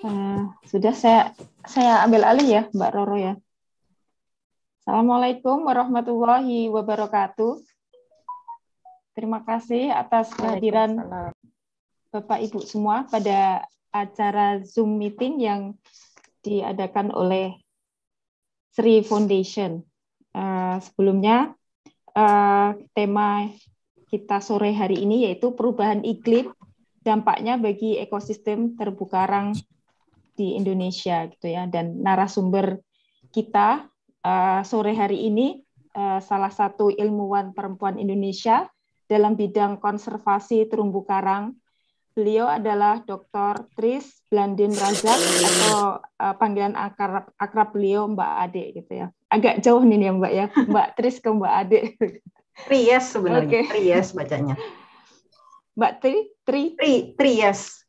Eh, sudah saya saya ambil alih ya Mbak Roro ya. Assalamualaikum warahmatullahi wabarakatuh. Terima kasih atas kehadiran Bapak Ibu semua pada acara Zoom meeting yang diadakan oleh Sri Foundation. Uh, sebelumnya uh, tema kita sore hari ini yaitu perubahan iklim dampaknya bagi ekosistem terbuka karang di Indonesia gitu ya dan narasumber kita uh, sore hari ini uh, salah satu ilmuwan perempuan Indonesia dalam bidang konservasi terumbu karang. Beliau adalah Dr. Tris Blandin Razak atau uh, panggilan akrab, akrab beliau Mbak Ade gitu ya. Agak jauh nih ya Mbak ya, Mbak Tris ke Mbak Ade. Trias sebenarnya, okay. Tries bacanya. Mbak Tri, Tri, Tri, Trias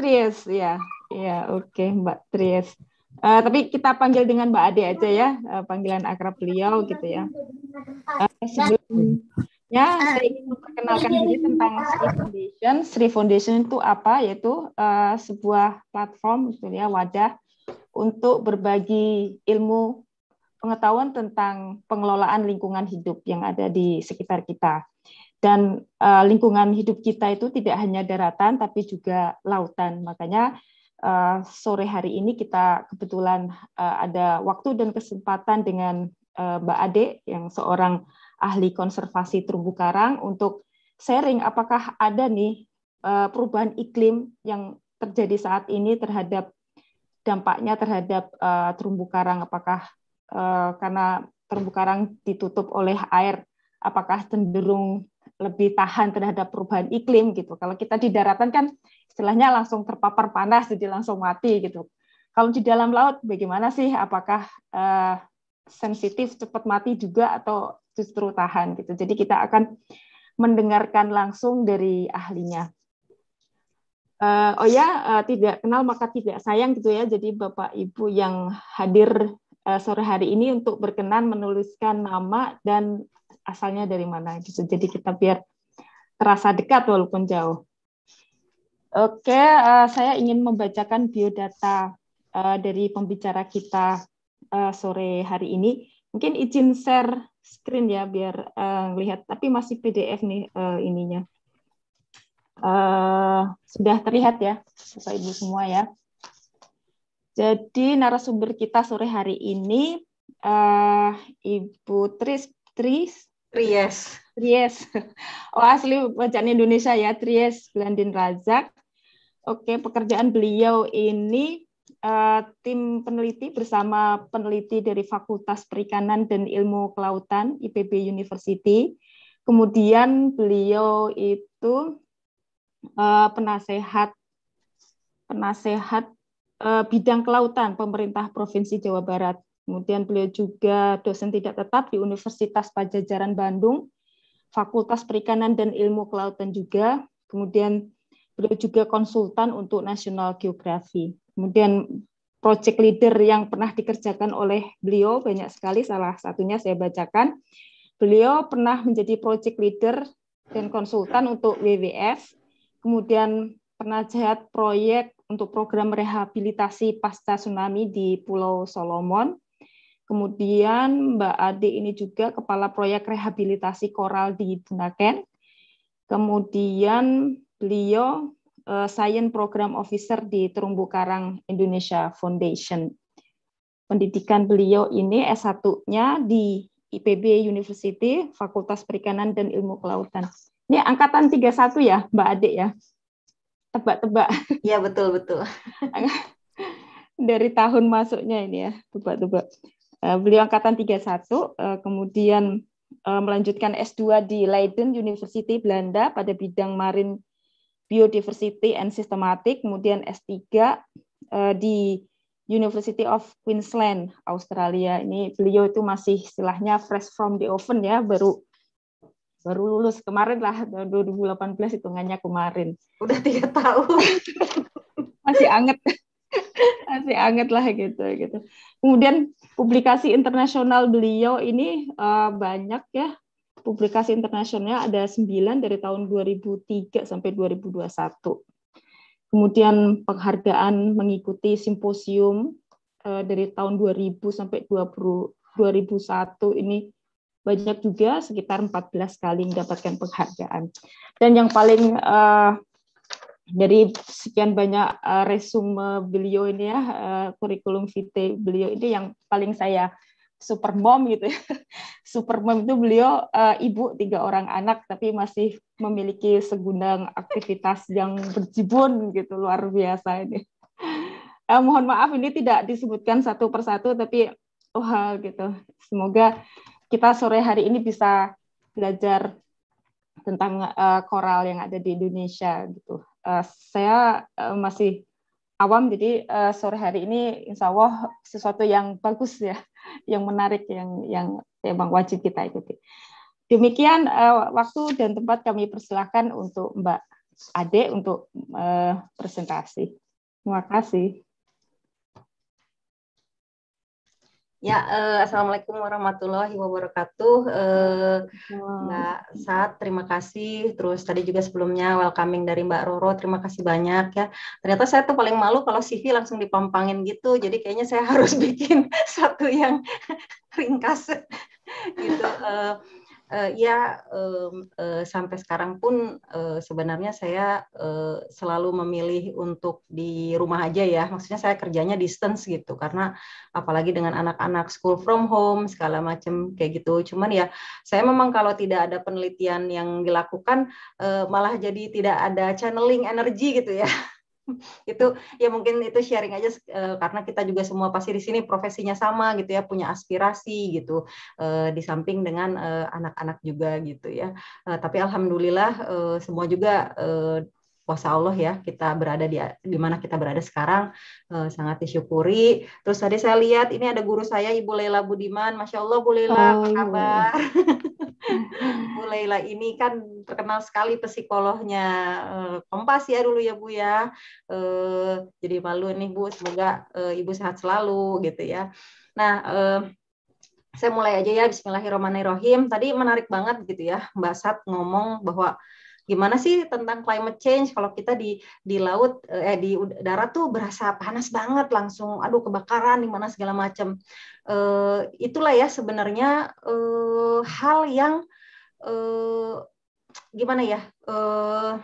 Tries, ya. Ya, oke okay, Mbak Tries. Uh, eh, tapi kita panggil dengan Mbak Ade aja ya, uh, panggilan akrab beliau gitu ya. Uh, sebelumnya saya ingin memperkenalkan diri tentang Sri Foundation. Sri Foundation itu apa? Yaitu uh, sebuah platform, ya, wadah untuk berbagi ilmu pengetahuan tentang pengelolaan lingkungan hidup yang ada di sekitar kita dan uh, lingkungan hidup kita itu tidak hanya daratan tapi juga lautan. Makanya uh, sore hari ini kita kebetulan uh, ada waktu dan kesempatan dengan uh, Mbak Ade yang seorang ahli konservasi terumbu karang untuk sharing apakah ada nih uh, perubahan iklim yang terjadi saat ini terhadap dampaknya terhadap uh, terumbu karang apakah uh, karena terumbu karang ditutup oleh air apakah cenderung lebih tahan terhadap perubahan iklim gitu. Kalau kita di daratan kan istilahnya langsung terpapar panas jadi langsung mati gitu. Kalau di dalam laut bagaimana sih? Apakah uh, sensitif cepat mati juga atau justru tahan gitu. Jadi kita akan mendengarkan langsung dari ahlinya. Uh, oh ya, uh, tidak kenal maka tidak sayang gitu ya. Jadi Bapak Ibu yang hadir uh, sore hari ini untuk berkenan menuliskan nama dan asalnya dari mana gitu. Jadi kita biar terasa dekat walaupun jauh. Oke, uh, saya ingin membacakan biodata uh, dari pembicara kita uh, sore hari ini. Mungkin izin share screen ya biar uh, lihat, tapi masih PDF nih uh, ininya. Uh, sudah terlihat ya, Bapak Ibu semua ya. Jadi narasumber kita sore hari ini uh, Ibu Tris Tris Tries. Tries. Oh asli bacaan Indonesia ya, Tries Blandin Razak. Oke, pekerjaan beliau ini uh, tim peneliti bersama peneliti dari Fakultas Perikanan dan Ilmu Kelautan IPB University. Kemudian beliau itu uh, penasehat penasehat uh, bidang kelautan pemerintah Provinsi Jawa Barat. Kemudian beliau juga dosen tidak tetap di Universitas Pajajaran Bandung, Fakultas Perikanan dan Ilmu Kelautan juga. Kemudian beliau juga konsultan untuk National Geography. Kemudian project leader yang pernah dikerjakan oleh beliau banyak sekali, salah satunya saya bacakan. Beliau pernah menjadi project leader dan konsultan untuk WWF, kemudian pernah jahat proyek untuk program rehabilitasi pasca tsunami di Pulau Solomon, Kemudian Mbak Ade ini juga Kepala Proyek Rehabilitasi Koral di Bunaken. Kemudian beliau uh, Science Program Officer di Terumbu Karang Indonesia Foundation. Pendidikan beliau ini S1-nya di IPB University, Fakultas Perikanan dan Ilmu Kelautan. Ini angkatan 31 ya, Mbak Ade ya? Tebak-tebak. Iya, betul-betul. Dari tahun masuknya ini ya, tebak-tebak. Eh, beliau angkatan 31, eh, kemudian eh, melanjutkan S2 di Leiden University Belanda pada bidang marine biodiversity and systematic, kemudian S3 di University of Queensland, Australia. Ini beliau itu masih istilahnya fresh from the oven ya, baru baru lulus kemarin lah 2018 hitungannya kemarin. Udah tiga tahun. masih anget. masih anget lah gitu gitu. Kemudian publikasi internasional beliau ini uh, banyak ya. Publikasi internasionalnya ada 9 dari tahun 2003 sampai 2021. Kemudian penghargaan mengikuti simposium uh, dari tahun 2000 sampai 20, 2001 ini banyak juga sekitar 14 kali mendapatkan penghargaan. Dan yang paling uh, jadi sekian banyak uh, resume beliau ini ya, uh, kurikulum vitae beliau ini yang paling saya super mom gitu ya. Super mom itu beliau uh, ibu tiga orang anak tapi masih memiliki segundang aktivitas yang berjibun gitu luar biasa ini. Uh, mohon maaf ini tidak disebutkan satu persatu tapi wah oh, gitu. Semoga kita sore hari ini bisa belajar tentang uh, koral yang ada di Indonesia gitu. Uh, saya uh, masih awam jadi uh, sore hari ini insya Allah sesuatu yang bagus ya, yang menarik yang yang emang wajib kita ikuti. Demikian uh, waktu dan tempat kami persilahkan untuk Mbak Ade untuk uh, presentasi. Terima kasih. Ya, uh, assalamualaikum warahmatullahi wabarakatuh. Uh, eh, wow. Mbak terima kasih. Terus tadi juga sebelumnya welcoming dari Mbak Roro, terima kasih banyak ya. Ternyata saya tuh paling malu kalau CV langsung dipampangin gitu. Jadi kayaknya saya harus bikin satu yang ringkas gitu. Uh, uh, ya um, uh, sampai sekarang pun uh, sebenarnya saya uh, selalu memilih untuk di rumah aja ya. Maksudnya saya kerjanya distance gitu karena apalagi dengan anak-anak school from home segala macam kayak gitu. Cuman ya saya memang kalau tidak ada penelitian yang dilakukan uh, malah jadi tidak ada channeling energi gitu ya. itu ya mungkin itu sharing aja eh, karena kita juga semua pasti di sini profesinya sama gitu ya punya aspirasi gitu eh, di samping dengan eh, anak-anak juga gitu ya tapi alhamdulillah semua juga kuasa Allah ya kita berada di di mana kita berada sekarang uh, sangat disyukuri. Terus tadi saya lihat ini ada guru saya Ibu Leila Budiman, masya Allah Bu Leila oh. apa kabar? Bu Leila ini kan terkenal sekali psikolognya uh, Kompas ya dulu ya Bu ya. Uh, jadi malu nih Bu, semoga uh, Ibu sehat selalu gitu ya. Nah. Uh, saya mulai aja ya Bismillahirrahmanirrahim. Tadi menarik banget gitu ya Mbak Sat ngomong bahwa gimana sih tentang climate change kalau kita di di laut eh di darat tuh berasa panas banget langsung aduh kebakaran di mana segala macam uh, eh, itulah ya sebenarnya uh, hal yang uh, gimana ya uh,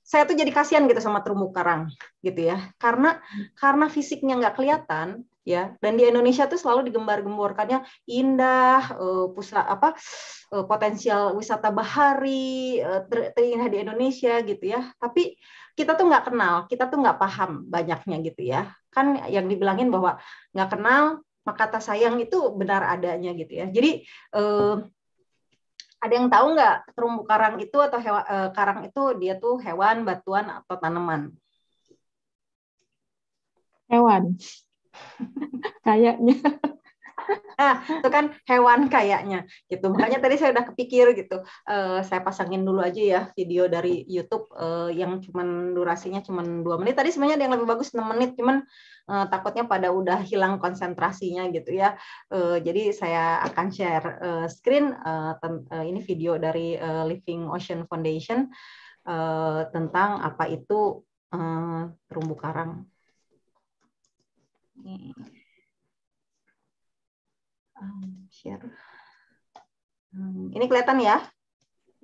saya tuh jadi kasihan gitu sama terumbu karang gitu ya karena karena fisiknya nggak kelihatan ya dan di Indonesia tuh selalu digembar-gemborkannya indah uh, pusat apa uh, potensial wisata bahari uh, ter terindah di Indonesia gitu ya tapi kita tuh nggak kenal kita tuh nggak paham banyaknya gitu ya kan yang dibilangin bahwa nggak kenal maka kata sayang itu benar adanya gitu ya jadi uh, ada yang tahu nggak terumbu karang itu atau hewa, karang itu dia tuh hewan batuan atau tanaman hewan kayaknya ah itu kan hewan kayaknya gitu makanya tadi saya udah kepikir gitu uh, saya pasangin dulu aja ya video dari YouTube uh, yang cuman durasinya cuman dua menit tadi sebenarnya ada yang lebih bagus 6 menit cuman uh, takutnya pada udah hilang konsentrasinya gitu ya uh, jadi saya akan share uh, screen uh, uh, ini video dari uh, Living Ocean Foundation uh, tentang apa itu uh, terumbu karang share. Mm. Um, um, ini kelihatan ya?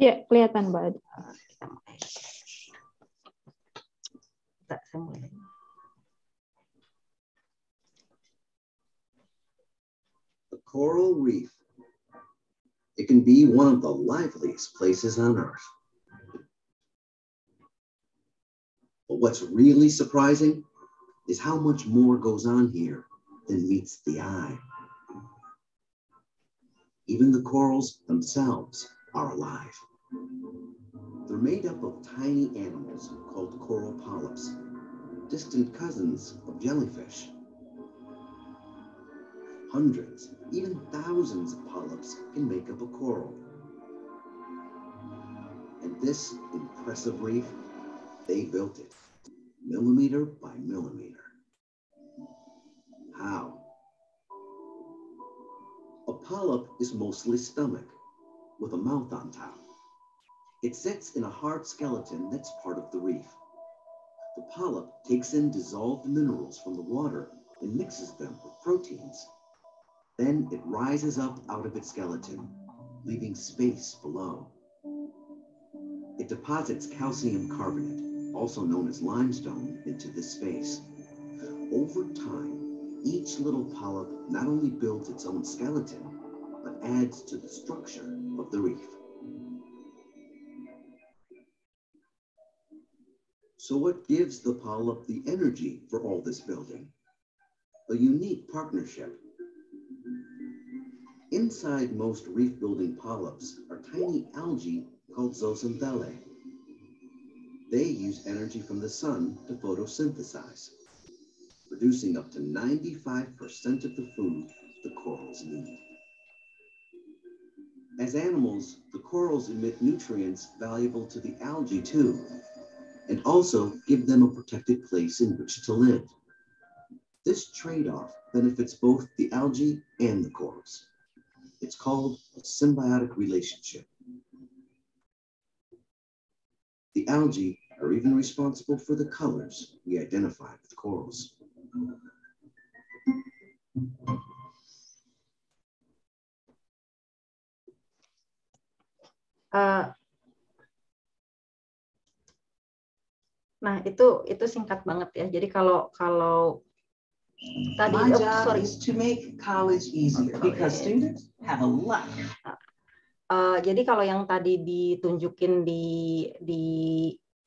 Iya, kelihatan, Mbak. Ah, kita mulai. Kita mulai. coral reef. It can be one of the liveliest places on Earth. But what's really surprising is how much more goes on here than meets the eye. Even the corals themselves are alive. They're made up of tiny animals called coral polyps, distant cousins of jellyfish. Hundreds, even thousands of polyps can make up a coral. And this impressive reef, they built it millimeter by millimeter. How? A polyp is mostly stomach with a mouth on top. It sits in a hard skeleton that's part of the reef. The polyp takes in dissolved minerals from the water and mixes them with proteins. Then it rises up out of its skeleton, leaving space below. It deposits calcium carbonate, also known as limestone, into this space. Over time, each little polyp not only builds its own skeleton, but adds to the structure of the reef. So what gives the polyp the energy for all this building? A unique partnership. Inside most reef building polyps are tiny algae called zooxanthellae. They use energy from the sun to photosynthesize, producing up to 95% of the food the corals need. As animals, the corals emit nutrients valuable to the algae too, and also give them a protected place in which to live. This trade-off benefits both the algae and the corals. It's called a symbiotic relationship. The algae are even responsible for the colors we identify with corals. Uh, nah itu itu singkat banget ya. Jadi kalau kalau tadi My oh, job oh, sorry. is to make college easier oh, iya, because iya. students have a lot. Uh, jadi kalau yang tadi ditunjukin di di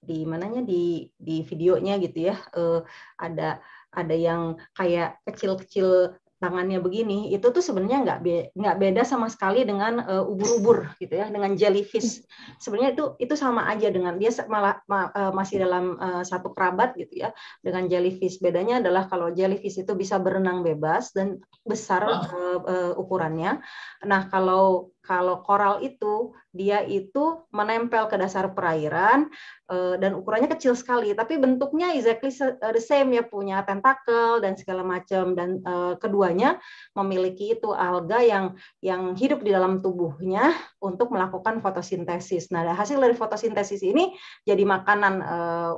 di mananya di di videonya gitu ya uh, ada ada yang kayak kecil-kecil tangannya begini itu tuh sebenarnya nggak be, nggak beda sama sekali dengan eh, ubur-ubur gitu ya dengan jellyfish sebenarnya itu itu sama aja dengan dia malah ma, uh, masih dalam uh, satu kerabat gitu ya dengan jellyfish bedanya adalah kalau jellyfish itu bisa berenang bebas dan besar uh, uh, ukurannya nah kalau kalau koral itu dia itu menempel ke dasar perairan eh, dan ukurannya kecil sekali tapi bentuknya exactly eh, the same ya punya tentakel dan segala macam dan eh, keduanya memiliki itu alga yang yang hidup di dalam tubuhnya untuk melakukan fotosintesis. Nah, hasil dari fotosintesis ini jadi makanan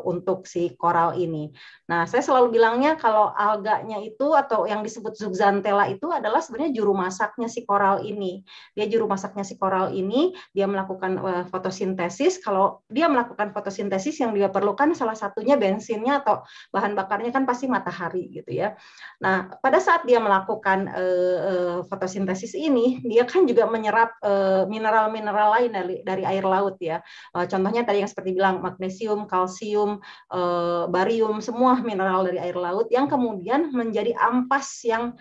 untuk si koral ini. Nah, saya selalu bilangnya kalau alganya itu atau yang disebut zooxanthella itu adalah sebenarnya juru masaknya si koral ini. Dia juru masak masaknya si koral ini dia melakukan eh, fotosintesis. Kalau dia melakukan fotosintesis yang dia perlukan salah satunya bensinnya atau bahan bakarnya kan pasti matahari gitu ya. Nah, pada saat dia melakukan eh, eh, fotosintesis ini, dia kan juga menyerap mineral-mineral lain dari, dari air laut ya. contohnya tadi yang seperti bilang magnesium, kalsium, barium, semua mineral dari air laut yang kemudian menjadi ampas yang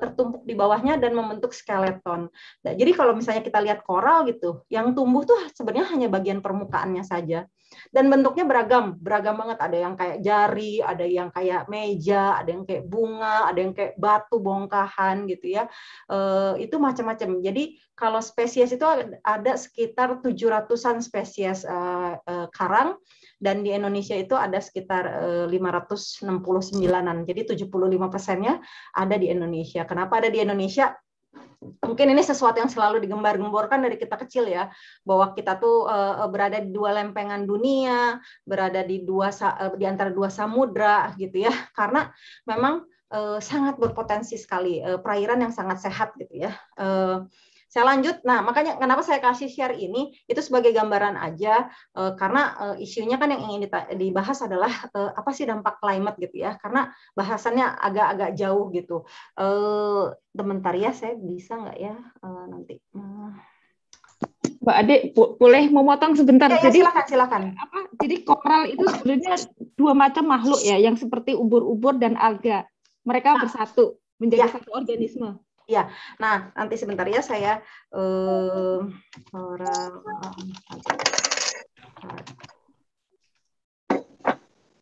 tertumpuk di bawahnya dan membentuk skeleton. Nah, jadi kalau misalnya misalnya kita lihat koral gitu, yang tumbuh tuh sebenarnya hanya bagian permukaannya saja. Dan bentuknya beragam, beragam banget. Ada yang kayak jari, ada yang kayak meja, ada yang kayak bunga, ada yang kayak batu bongkahan gitu ya. E, itu macam-macam. Jadi kalau spesies itu ada sekitar 700-an spesies e, e, karang dan di Indonesia itu ada sekitar 569-an. Jadi 75 persennya ada di Indonesia. Kenapa ada di Indonesia? mungkin ini sesuatu yang selalu digembar-gemborkan dari kita kecil ya bahwa kita tuh uh, berada di dua lempengan dunia berada di dua uh, di antara dua samudra gitu ya karena memang uh, sangat berpotensi sekali uh, perairan yang sangat sehat gitu ya uh, saya lanjut. Nah, makanya kenapa saya kasih share ini itu sebagai gambaran aja eh, karena uh, isunya kan yang ingin dibahas adalah eh, apa sih dampak climate gitu ya. Karena bahasannya agak-agak jauh gitu. Eh ya saya bisa nggak ya nanti. Mbak Ade, boleh memotong sebentar. Ya, ya, jadi silakan, silakan. Apa? Jadi koral itu sebenarnya dua macam makhluk ya, yang seperti ubur-ubur dan alga. Mereka nah, bersatu menjadi ya. satu organisme. Ya, nah nanti sebentar ya saya uh, orang saya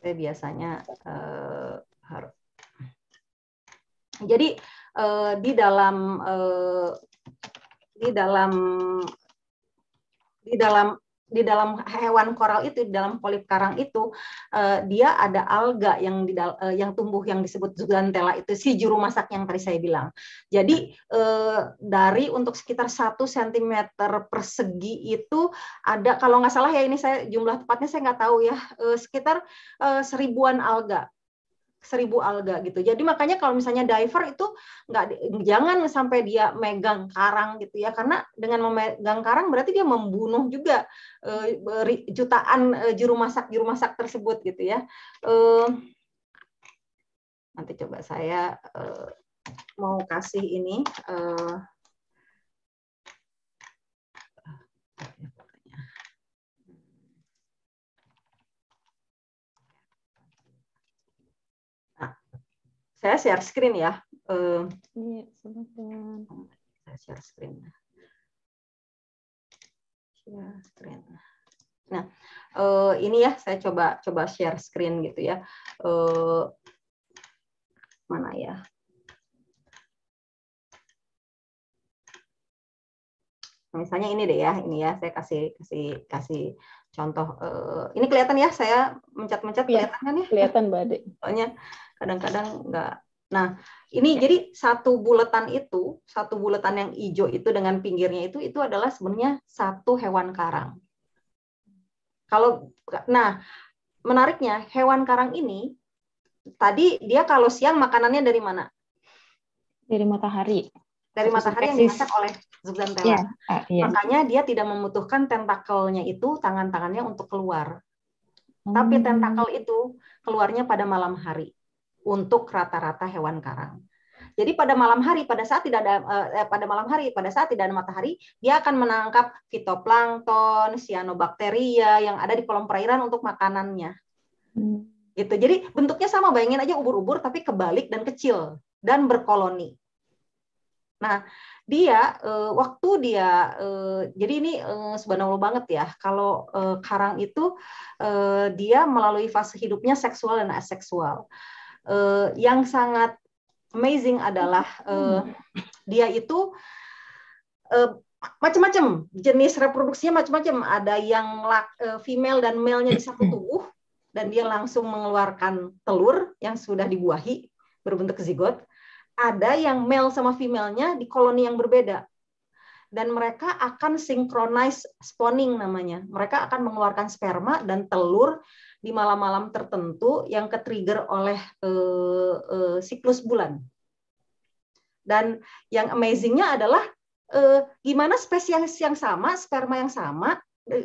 eh, biasanya uh, harus. Jadi uh, di dalam uh, di dalam di dalam di dalam hewan koral itu di dalam polip karang itu uh, dia ada alga yang di uh, yang tumbuh yang disebut zooxanthella itu si juru masak yang tadi saya bilang. Jadi uh, dari untuk sekitar satu cm persegi itu ada kalau nggak salah ya ini saya jumlah tepatnya saya nggak tahu ya uh, sekitar uh, seribuan alga seribu alga gitu. Jadi makanya kalau misalnya diver itu nggak jangan sampai dia megang karang gitu ya, karena dengan memegang karang berarti dia membunuh juga e, jutaan e, juru masak juru masak tersebut gitu ya. E, nanti coba saya e, mau kasih ini. E, Saya share screen ya. Iya, silakan. Saya share screen. Share screen. Nah, eh, ini ya saya coba coba share screen gitu ya. Eh, mana ya? misalnya ini deh ya ini ya saya kasih kasih kasih contoh uh, ini kelihatan ya saya mencet-mencet ya, kelihatan kan ya kelihatan mbak Ade soalnya kadang-kadang nggak nah ini ya. jadi satu buletan itu satu buletan yang hijau itu dengan pinggirnya itu itu adalah sebenarnya satu hewan karang kalau nah menariknya hewan karang ini tadi dia kalau siang makanannya dari mana dari matahari dari matahari yang dimasak oleh zooxanthella. Yeah. Iya, uh, iya. yeah. Makanya dia tidak membutuhkan tentakelnya itu tangan-tangannya untuk keluar. Hmm. Tapi tentakel itu keluarnya pada malam hari untuk rata-rata hewan karang. Jadi pada malam hari, pada saat tidak ada eh, eh pada malam hari, pada saat tidak ada matahari, dia akan menangkap fitoplankton, cyanobacteria yang ada di kolom perairan untuk makanannya. Hmm. Gitu. Jadi bentuknya sama, bayangin aja ubur-ubur tapi kebalik dan kecil dan berkoloni. Nah, dia eh, waktu dia eh, jadi ini sebenarnya eh, subhanallah banget ya. Kalau eh, karang itu dia melalui fase hidupnya seksual dan aseksual. yang sangat amazing adalah dia itu macam-macam jenis reproduksinya macam-macam. Ada yang lak, female dan male-nya di satu tubuh dan dia langsung mengeluarkan telur yang sudah dibuahi berbentuk zigot ada yang male sama female-nya di koloni yang berbeda. Dan mereka akan synchronize spawning namanya. Mereka akan mengeluarkan sperma dan telur di malam-malam tertentu yang ketrigger oleh uh, uh, siklus bulan. Dan yang amazingnya adalah uh, gimana spesies yang sama, sperma yang sama,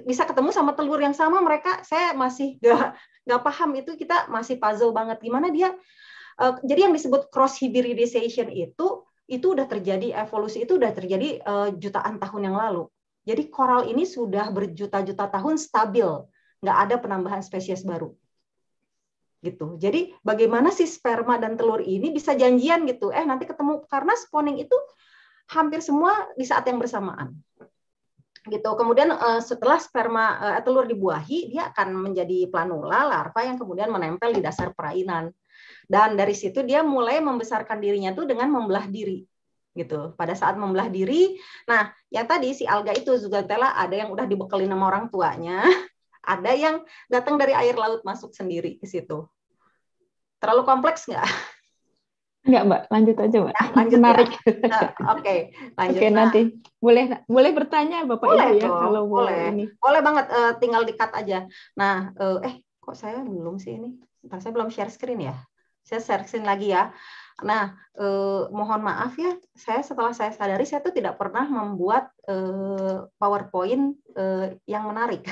bisa ketemu sama telur yang sama mereka saya masih gak nggak paham itu kita masih puzzle banget gimana dia Eh, jadi yang disebut cross hybridization itu itu udah terjadi evolusi itu udah terjadi uh, jutaan tahun yang lalu. Jadi koral ini sudah berjuta-juta tahun stabil, nggak ada penambahan spesies baru. Gitu. Jadi bagaimana sih sperma dan telur ini bisa janjian gitu? Eh nanti ketemu karena spawning itu hampir semua di saat yang bersamaan. Gitu. Kemudian eh, setelah sperma telur dibuahi, dia akan menjadi planula larva yang kemudian menempel di dasar perairan. Dan dari situ dia mulai membesarkan dirinya tuh dengan membelah diri gitu. Pada saat membelah diri, nah yang tadi si alga itu juga telah ada yang udah dibekali sama orang tuanya, ada yang datang dari air laut masuk sendiri ke situ. Terlalu kompleks nggak? Enggak, Mbak. Lanjut aja, Mbak. Nah, lanjut ya. Menarik. Ya. Nah, Oke, okay. lanjut. Oke, okay, nah. nanti. Boleh boleh bertanya Bapak boleh, Ibu ya kalau boleh. ini. Boleh banget uh, tinggal di-cut aja. Nah, uh, eh kok saya belum sih ini? Ntar saya belum share screen ya saya searching lagi ya. Nah, eh, mohon maaf ya, saya setelah saya sadari saya tuh tidak pernah membuat eh, PowerPoint eh, yang menarik.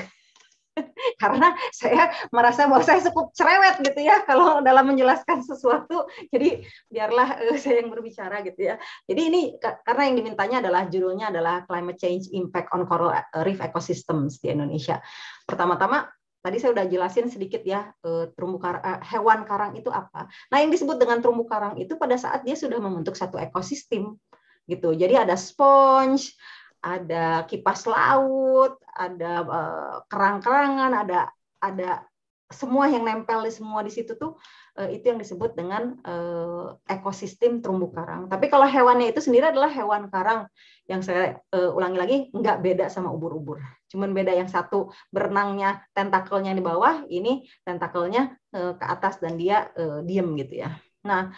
Karena saya merasa bahwa saya cukup cerewet gitu ya kalau dalam menjelaskan sesuatu. Jadi biarlah eh, saya yang berbicara gitu ya. Jadi ini karena yang dimintanya adalah judulnya adalah Climate Change Impact on Coral Reef Ecosystems di Indonesia. Pertama-tama Tadi saya udah jelasin sedikit ya eh, terumbu karang, eh, hewan karang itu apa. Nah yang disebut dengan terumbu karang itu pada saat dia sudah membentuk satu ekosistem gitu. Jadi ada sponge, ada kipas laut, ada eh, kerang-kerangan, ada ada semua yang nempel di semua di situ tuh eh, itu yang disebut dengan eh, ekosistem terumbu karang. Tapi kalau hewannya itu sendiri adalah hewan karang yang saya eh, ulangi lagi nggak beda sama ubur-ubur. Cuman beda yang satu berenangnya tentakelnya di bawah, ini tentakelnya ke atas dan dia diem gitu ya. Nah,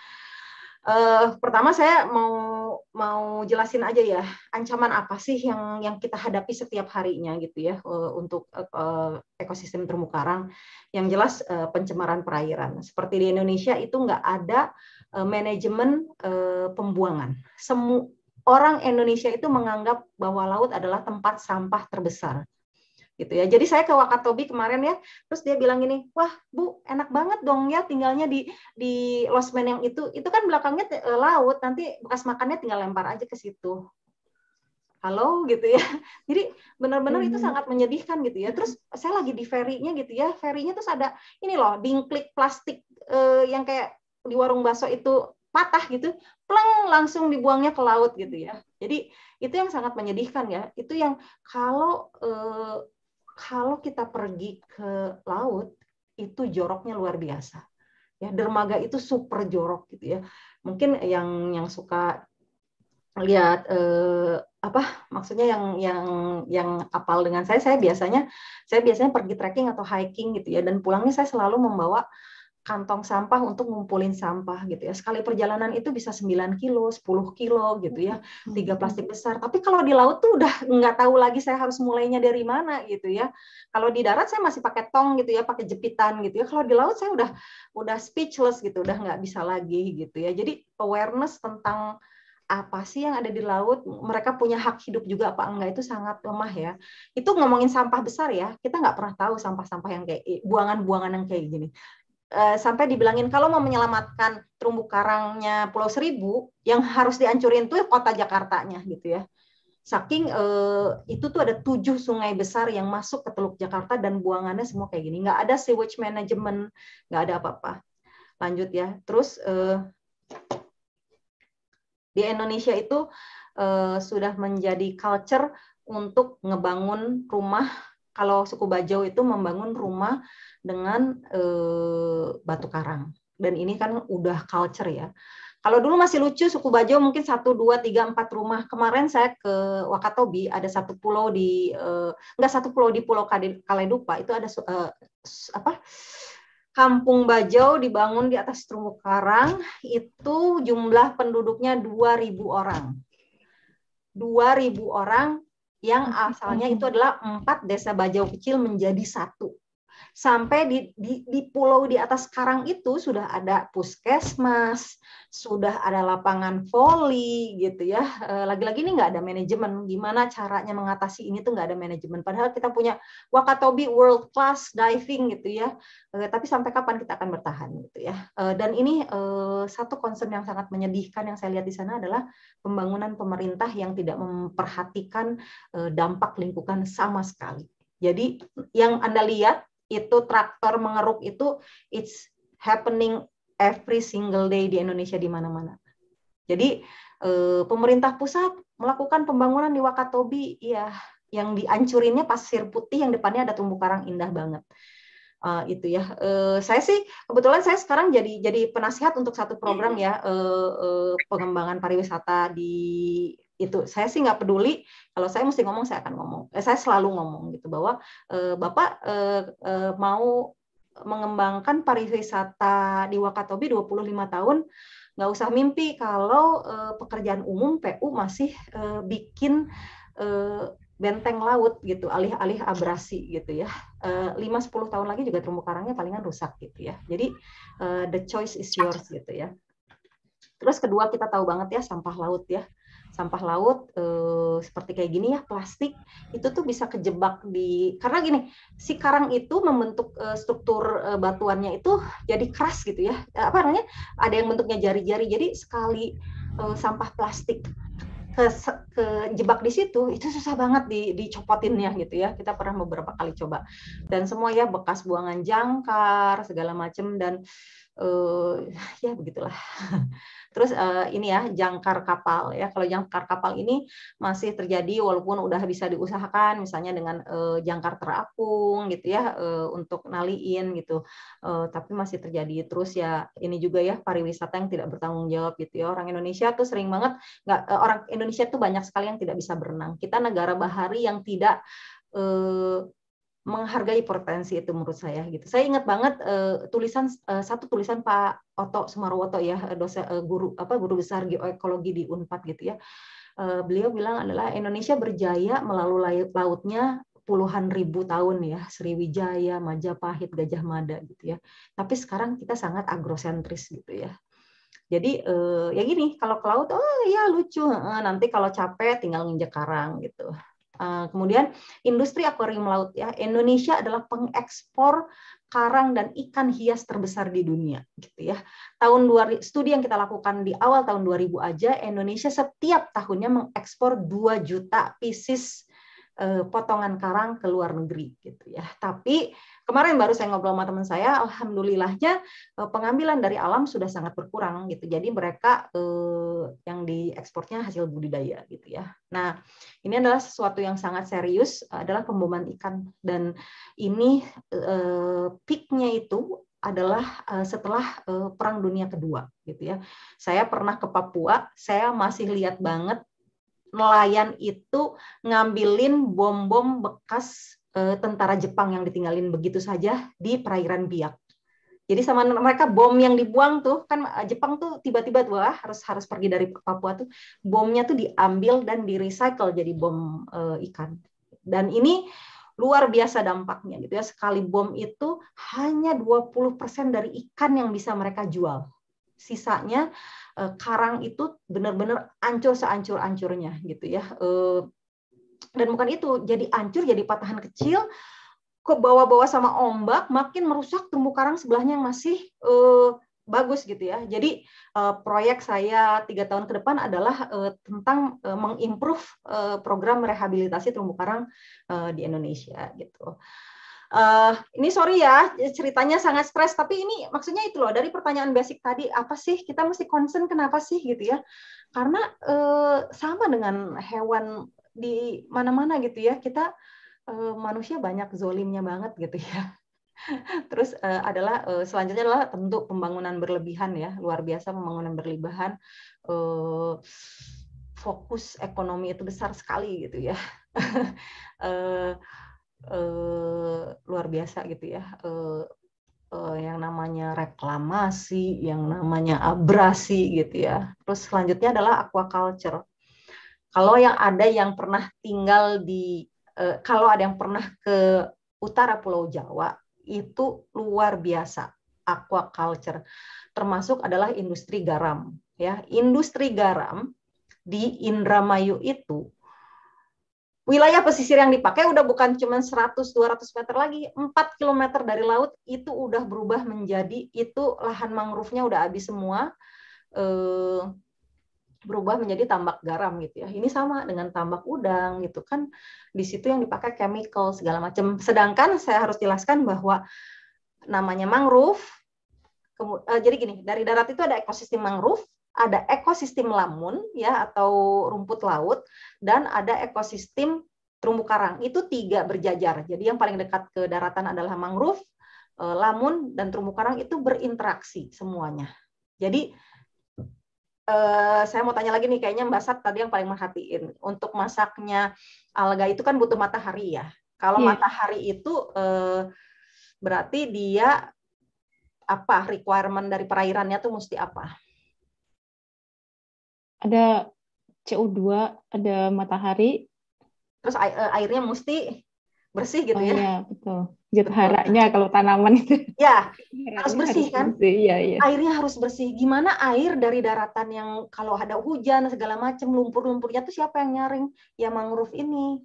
Uh, pertama saya mau mau jelasin aja ya ancaman apa sih yang yang kita hadapi setiap harinya gitu ya uh, untuk uh, ekosistem terumbu karang yang jelas uh, pencemaran perairan seperti di Indonesia itu nggak ada uh, manajemen uh, pembuangan semua orang Indonesia itu menganggap bahwa laut adalah tempat sampah terbesar gitu ya. Jadi saya ke Wakatobi kemarin ya, terus dia bilang gini, wah bu enak banget dong ya tinggalnya di di losmen yang itu, itu kan belakangnya eh, laut, nanti bekas makannya tinggal lempar aja ke situ. Halo gitu ya. Jadi benar-benar hmm. itu sangat menyedihkan gitu ya. Terus saya lagi di ferinya gitu ya. ferinya terus ada ini loh, bingklik plastik eh, yang kayak di warung bakso itu patah gitu, pleng langsung dibuangnya ke laut gitu ya. Jadi itu yang sangat menyedihkan ya. Itu yang kalau eh, kalau kita pergi ke laut itu joroknya luar biasa. Ya, dermaga itu super jorok gitu ya. Mungkin yang yang suka lihat eh, apa maksudnya yang yang yang apal dengan saya saya biasanya saya biasanya pergi trekking atau hiking gitu ya dan pulangnya saya selalu membawa kantong sampah untuk ngumpulin sampah gitu ya. Sekali perjalanan itu bisa 9 kilo, 10 kilo gitu ya, hmm. tiga plastik besar. Tapi kalau di laut tuh udah nggak tahu lagi saya harus mulainya dari mana gitu ya. Kalau di darat saya masih pakai tong gitu ya, pakai jepitan gitu ya. Kalau di laut saya udah udah speechless gitu, udah nggak bisa lagi gitu ya. Jadi awareness tentang apa sih yang ada di laut mereka punya hak hidup juga apa enggak itu sangat lemah ya itu ngomongin sampah besar ya kita nggak pernah tahu sampah-sampah yang kayak buangan-buangan yang kayak gini Eh, sampai dibilangin kalau mau menyelamatkan terumbu karangnya Pulau Seribu yang harus dihancurin tuh kota Jakartanya gitu ya saking eh, itu tuh ada tujuh sungai besar yang masuk ke Teluk Jakarta dan buangannya semua kayak gini. Nggak ada sewage management, nggak ada apa-apa. Lanjut ya. Terus eh, di Indonesia itu eh, sudah menjadi culture untuk ngebangun rumah kalau suku Bajau itu membangun rumah dengan e, batu karang. Dan ini kan udah culture ya. Kalau dulu masih lucu suku Bajo mungkin satu dua tiga empat rumah. Kemarin saya ke Wakatobi ada satu pulau di eh, enggak satu pulau di Pulau Kaledupa itu ada eh, apa? Kampung Bajau dibangun di atas terumbu karang itu jumlah penduduknya 2000 orang. 2000 orang yang asalnya itu adalah empat desa Bajau kecil menjadi satu sampai di, di, di pulau di atas karang itu sudah ada puskesmas, sudah ada lapangan voli gitu ya. Eh, lagi-lagi ini nggak ada manajemen. Gimana caranya mengatasi ini tuh nggak ada manajemen. Padahal kita punya Wakatobi world class diving gitu ya. Eh, tapi sampai kapan kita akan bertahan gitu ya. Eh, dan ini satu concern yang sangat menyedihkan yang saya lihat di sana adalah pembangunan pemerintah yang tidak memperhatikan dampak lingkungan sama sekali. Jadi yang Anda lihat itu traktor mengeruk itu it's happening every single day di Indonesia di mana-mana. Jadi eh, pemerintah pusat melakukan pembangunan di Wakatobi, ya yang diancurinnya pasir putih yang depannya ada tumbuh karang indah banget. Uh, itu ya. Uh, saya sih kebetulan saya sekarang jadi jadi penasihat untuk satu program iya. ya uh, uh, pengembangan pariwisata di itu saya sih nggak peduli kalau saya mesti ngomong saya akan ngomong eh, saya selalu ngomong gitu bahwa eh, bapak eh, eh, mau mengembangkan pariwisata di Wakatobi 25 tahun nggak usah mimpi kalau eh, pekerjaan umum PU masih eh, bikin eh, benteng laut gitu, alih-alih abrasi gitu ya. Eh, lima sepuluh tahun lagi juga terumbu karangnya palingan rusak gitu ya. Jadi eh, the choice is yours gitu ya. Terus kedua kita tahu banget ya sampah laut ya sampah laut eh, seperti kayak gini ya plastik itu tuh bisa kejebak di karena gini si karang itu membentuk eh, struktur eh, batuannya itu jadi keras gitu ya eh, apa namanya ada yang bentuknya jari-jari jadi sekali eh, sampah plastik ke, ke jebak di situ itu susah banget di, dicopotinnya gitu ya kita pernah beberapa kali coba dan semua ya bekas buangan jangkar segala macem dan eh, ya begitulah Terus uh, ini ya jangkar kapal ya. Kalau jangkar kapal ini masih terjadi walaupun udah bisa diusahakan misalnya dengan uh, jangkar terapung gitu ya uh, untuk naliin gitu. Uh, tapi masih terjadi terus ya ini juga ya pariwisata yang tidak bertanggung jawab gitu ya. Orang Indonesia tuh sering banget nggak uh, orang Indonesia tuh banyak sekali yang tidak bisa berenang. Kita negara bahari yang tidak menghargai potensi itu menurut saya gitu. Saya ingat banget uh, tulisan uh, satu tulisan Pak Oto Sumarwoto ya eh, dosen uh, guru apa guru besar geoekologi di Unpad gitu ya. Uh, beliau bilang adalah Indonesia berjaya melalui lautnya puluhan ribu tahun ya Sriwijaya, Majapahit, Gajah Mada gitu ya. Tapi sekarang kita sangat agrosentris gitu ya. Jadi eh, ya gini, kalau ke laut, oh ya lucu. Nanti kalau capek tinggal nginjek karang gitu. Eh, kemudian industri akuarium laut ya Indonesia adalah pengekspor karang dan ikan hias terbesar di dunia gitu ya. Tahun dua studi yang kita lakukan di awal tahun 2000 aja Indonesia setiap tahunnya mengekspor 2 juta pieces Eh, potongan karang ke luar negeri gitu ya. Tapi kemarin baru saya ngobrol sama teman saya, alhamdulillahnya eh, pengambilan dari alam sudah sangat berkurang gitu. Jadi mereka eh, yang diekspornya hasil budidaya gitu ya. Nah, ini adalah sesuatu yang sangat serius adalah pemboman ikan dan ini eh, peaknya itu adalah eh, setelah Perang Dunia Kedua, gitu ya. Saya pernah ke Papua, saya masih lihat banget nelayan itu ngambilin bom-bom bekas uh, tentara Jepang yang ditinggalin begitu saja di perairan Biak. Jadi sama mereka bom yang dibuang tuh kan eh, Jepang tuh tiba-tiba tuh wah, harus harus pergi dari Papua tuh bomnya tuh diambil dan di recycle jadi bom e, ikan. Dan ini luar biasa dampaknya gitu ya sekali bom itu hanya 20% dari ikan yang bisa mereka jual sisanya eh, karang itu benar-benar ancur seancur-ancurnya gitu ya. Eh, dan bukan itu, jadi ancur, jadi patahan kecil, ke bawah-bawah sama ombak, makin merusak tumbuh karang sebelahnya yang masih eh, bagus gitu ya. Jadi uh, proyek saya tiga tahun ke depan adalah uh, tentang uh, mengimprove uh, program rehabilitasi terumbu karang uh, di Indonesia gitu. Uh, ini sorry ya, ceritanya sangat stres, tapi ini maksudnya itu loh dari pertanyaan basic tadi apa sih kita mesti concern kenapa sih gitu ya? Karena uh, sama dengan hewan di mana-mana gitu ya kita uh, manusia banyak zolimnya banget gitu ya. Terus uh, adalah uh, selanjutnya adalah tentu pembangunan berlebihan ya luar biasa pembangunan berlebihan. Uh, fokus ekonomi itu besar sekali gitu ya. uh, eh, luar biasa gitu ya eh, eh, yang namanya reklamasi yang namanya abrasi gitu ya terus selanjutnya adalah aquaculture kalau yang ada yang pernah tinggal di eh, kalau ada yang pernah ke utara Pulau Jawa itu luar biasa aquaculture termasuk adalah industri garam ya industri garam di Indramayu itu wilayah pesisir yang dipakai udah bukan cuma 100-200 meter lagi, 4 kilometer dari laut itu udah berubah menjadi itu lahan mangrove-nya udah habis semua, eh, berubah menjadi tambak garam gitu ya. Ini sama dengan tambak udang gitu kan, di situ yang dipakai chemical segala macam. Sedangkan saya harus jelaskan bahwa namanya mangrove, eh, jadi gini, dari darat itu ada ekosistem mangrove, ada ekosistem lamun ya atau rumput laut dan ada ekosistem terumbu karang. Itu tiga berjajar. Jadi yang paling dekat ke daratan adalah mangrove, e, lamun dan terumbu karang itu berinteraksi semuanya. Jadi e, saya mau tanya lagi nih kayaknya Mbak Sat tadi yang paling menghatiin untuk masaknya alga itu kan butuh matahari ya. Kalau yeah. matahari itu e, berarti dia apa requirement dari perairannya tuh mesti apa? ada CO2, ada matahari. Terus air, eh, airnya mesti bersih gitu oh, ya. Iya, betul. Haranya kalau tanaman itu. Ya, harus bersih kan? Bersih, ya, ya. Airnya harus bersih. Gimana air dari daratan yang kalau ada hujan segala macam lumpur-lumpurnya tuh siapa yang nyaring? Ya mangrove ini.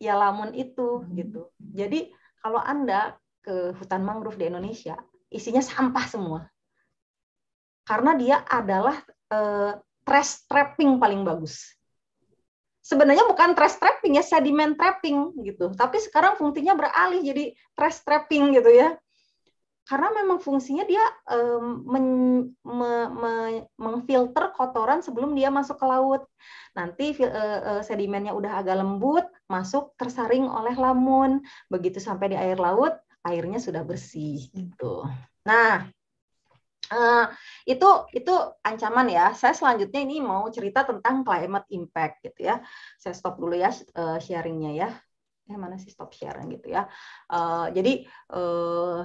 Ya lamun itu gitu. Jadi kalau Anda ke hutan mangrove di Indonesia, isinya sampah semua. Karena dia adalah eh, trash trapping paling bagus. Sebenarnya bukan trash trapping ya, sediment trapping gitu. Tapi sekarang fungsinya beralih jadi trash trapping gitu ya. Karena memang fungsinya dia um, men, me, me, mengfilter kotoran sebelum dia masuk ke laut. Nanti uh, sedimennya udah agak lembut, masuk tersaring oleh lamun. Begitu sampai di air laut, airnya sudah bersih gitu. Nah, Uh, itu itu ancaman ya. Saya selanjutnya ini mau cerita tentang climate impact gitu ya. Saya stop dulu ya uh, sharingnya ya. Eh mana sih stop sharing gitu ya. Uh, jadi uh,